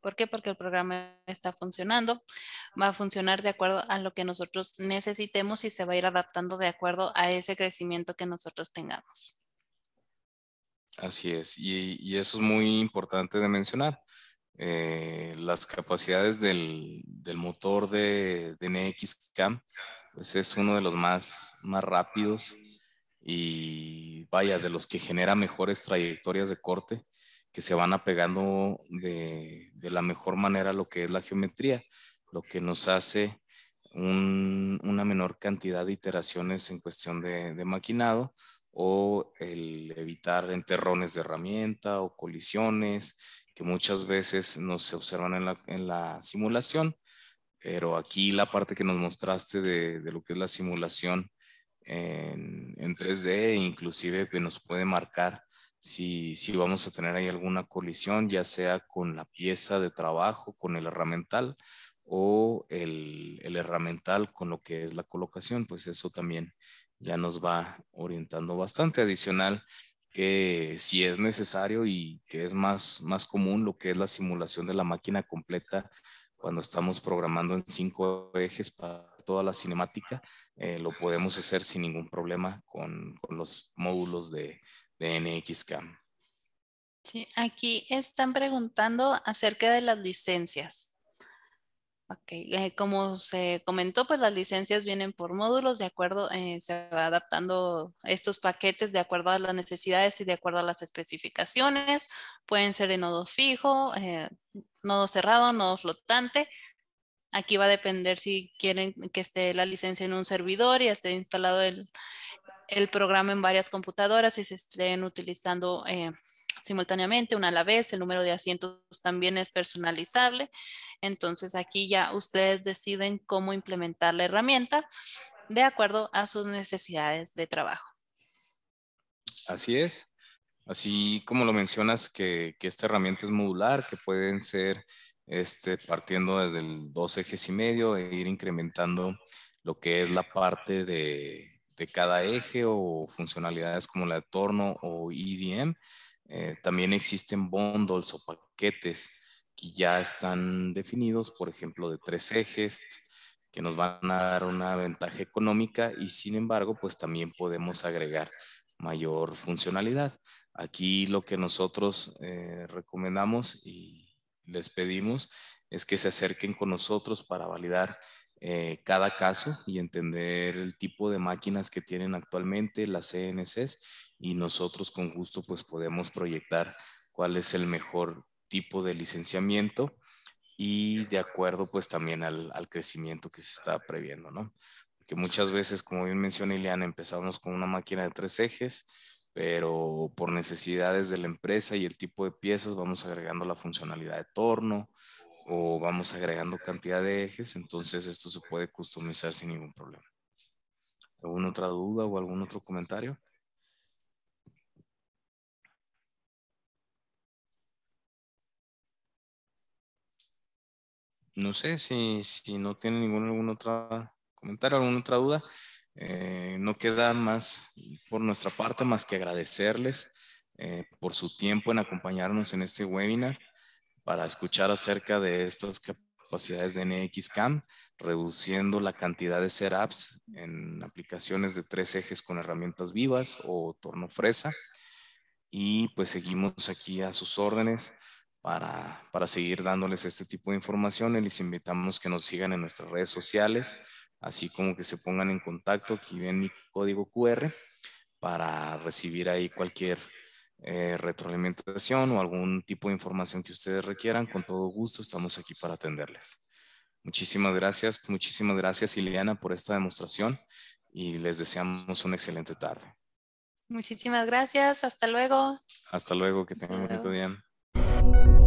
¿Por qué? Porque el programa está funcionando, va a funcionar de acuerdo a lo que nosotros necesitemos y se va a ir adaptando de acuerdo a ese crecimiento que nosotros tengamos. Así es, y eso es muy importante de mencionar. Eh, las capacidades del, motor de, de Cam pues es uno de los más, rápidos y vaya, de los que genera mejores trayectorias de corte que se van apegando de, de la mejor manera a lo que es la geometría, lo que nos hace una menor cantidad de iteraciones en cuestión de maquinado o el evitar enterrones de herramienta o colisiones, que muchas veces no se observan en la, simulación, pero aquí la parte que nos mostraste de, lo que es la simulación en, 3D, inclusive que nos puede marcar si, si vamos a tener ahí alguna colisión, ya sea con la pieza de trabajo, con el herramental o el, el herramental con lo que es la colocación, pues eso también ya nos va orientando bastante adicional que si es necesario y que es más, más común lo que es la simulación de la máquina completa cuando estamos programando en cinco ejes para toda la cinemática, eh, lo podemos hacer sin ningún problema con, con los módulos de, NXCAM. aquí están preguntando acerca de las licencias. Ok, eh, como se comentó, pues las licencias vienen por módulos, de acuerdo, eh, se va adaptando estos paquetes de acuerdo a las necesidades y de acuerdo a las especificaciones. Pueden ser en nodo fijo, eh, nodo cerrado, nodo flotante. Aquí va a depender si quieren que esté la licencia en un servidor y esté instalado el, el programa en varias computadoras y se estén utilizando simultáneamente, una a la vez, el número de asientos también es personalizable, entonces aquí ya ustedes deciden cómo implementar la herramienta de acuerdo a sus necesidades de trabajo. Así es, así como lo mencionas que, esta herramienta es modular, que pueden ser este, partiendo desde el dos ejes y medio e ir incrementando lo que es la parte de, cada eje o funcionalidades como la de torno o idm e eh, también existen bundles o paquetes que ya están definidos, por ejemplo, de tres ejes, que nos van a dar una ventaja económica y sin embargo, pues también podemos agregar mayor funcionalidad. Aquí lo que nosotros eh, recomendamos y les pedimos es que se acerquen con nosotros para validar eh, cada caso y entender el tipo de máquinas que tienen actualmente las CNCs y nosotros con gusto pues podemos proyectar cuál es el mejor tipo de licenciamiento y de acuerdo pues también al, crecimiento que se está previendo, ¿no? Que muchas veces, como bien menciona Ileana, empezamos con una máquina de tres ejes, pero por necesidades de la empresa y el tipo de piezas vamos agregando la funcionalidad de torno o vamos agregando cantidad de ejes, entonces esto se puede customizar sin ningún problema. ¿Alguna otra duda o algún otro comentario? no sé si, no tiene ningún otro comentario, alguna otra duda. Eh, no queda más por nuestra parte más que agradecerles eh, por su tiempo en acompañarnos en este webinar para escuchar acerca de estas capacidades de NXCAM, reduciendo la cantidad de setups en aplicaciones de tres ejes con herramientas vivas o torno fresa. Y pues seguimos aquí a sus órdenes para, seguir dándoles este tipo de información les invitamos que nos sigan en nuestras redes sociales, así como que se pongan en contacto, aquí ven mi código QR para recibir ahí cualquier eh, retroalimentación o algún tipo de información que ustedes requieran, con todo gusto estamos aquí para atenderles. Muchísimas gracias, muchísimas gracias Ileana por esta demostración y les deseamos una excelente tarde. Muchísimas gracias, hasta luego. Hasta luego, que tengan un bonito día.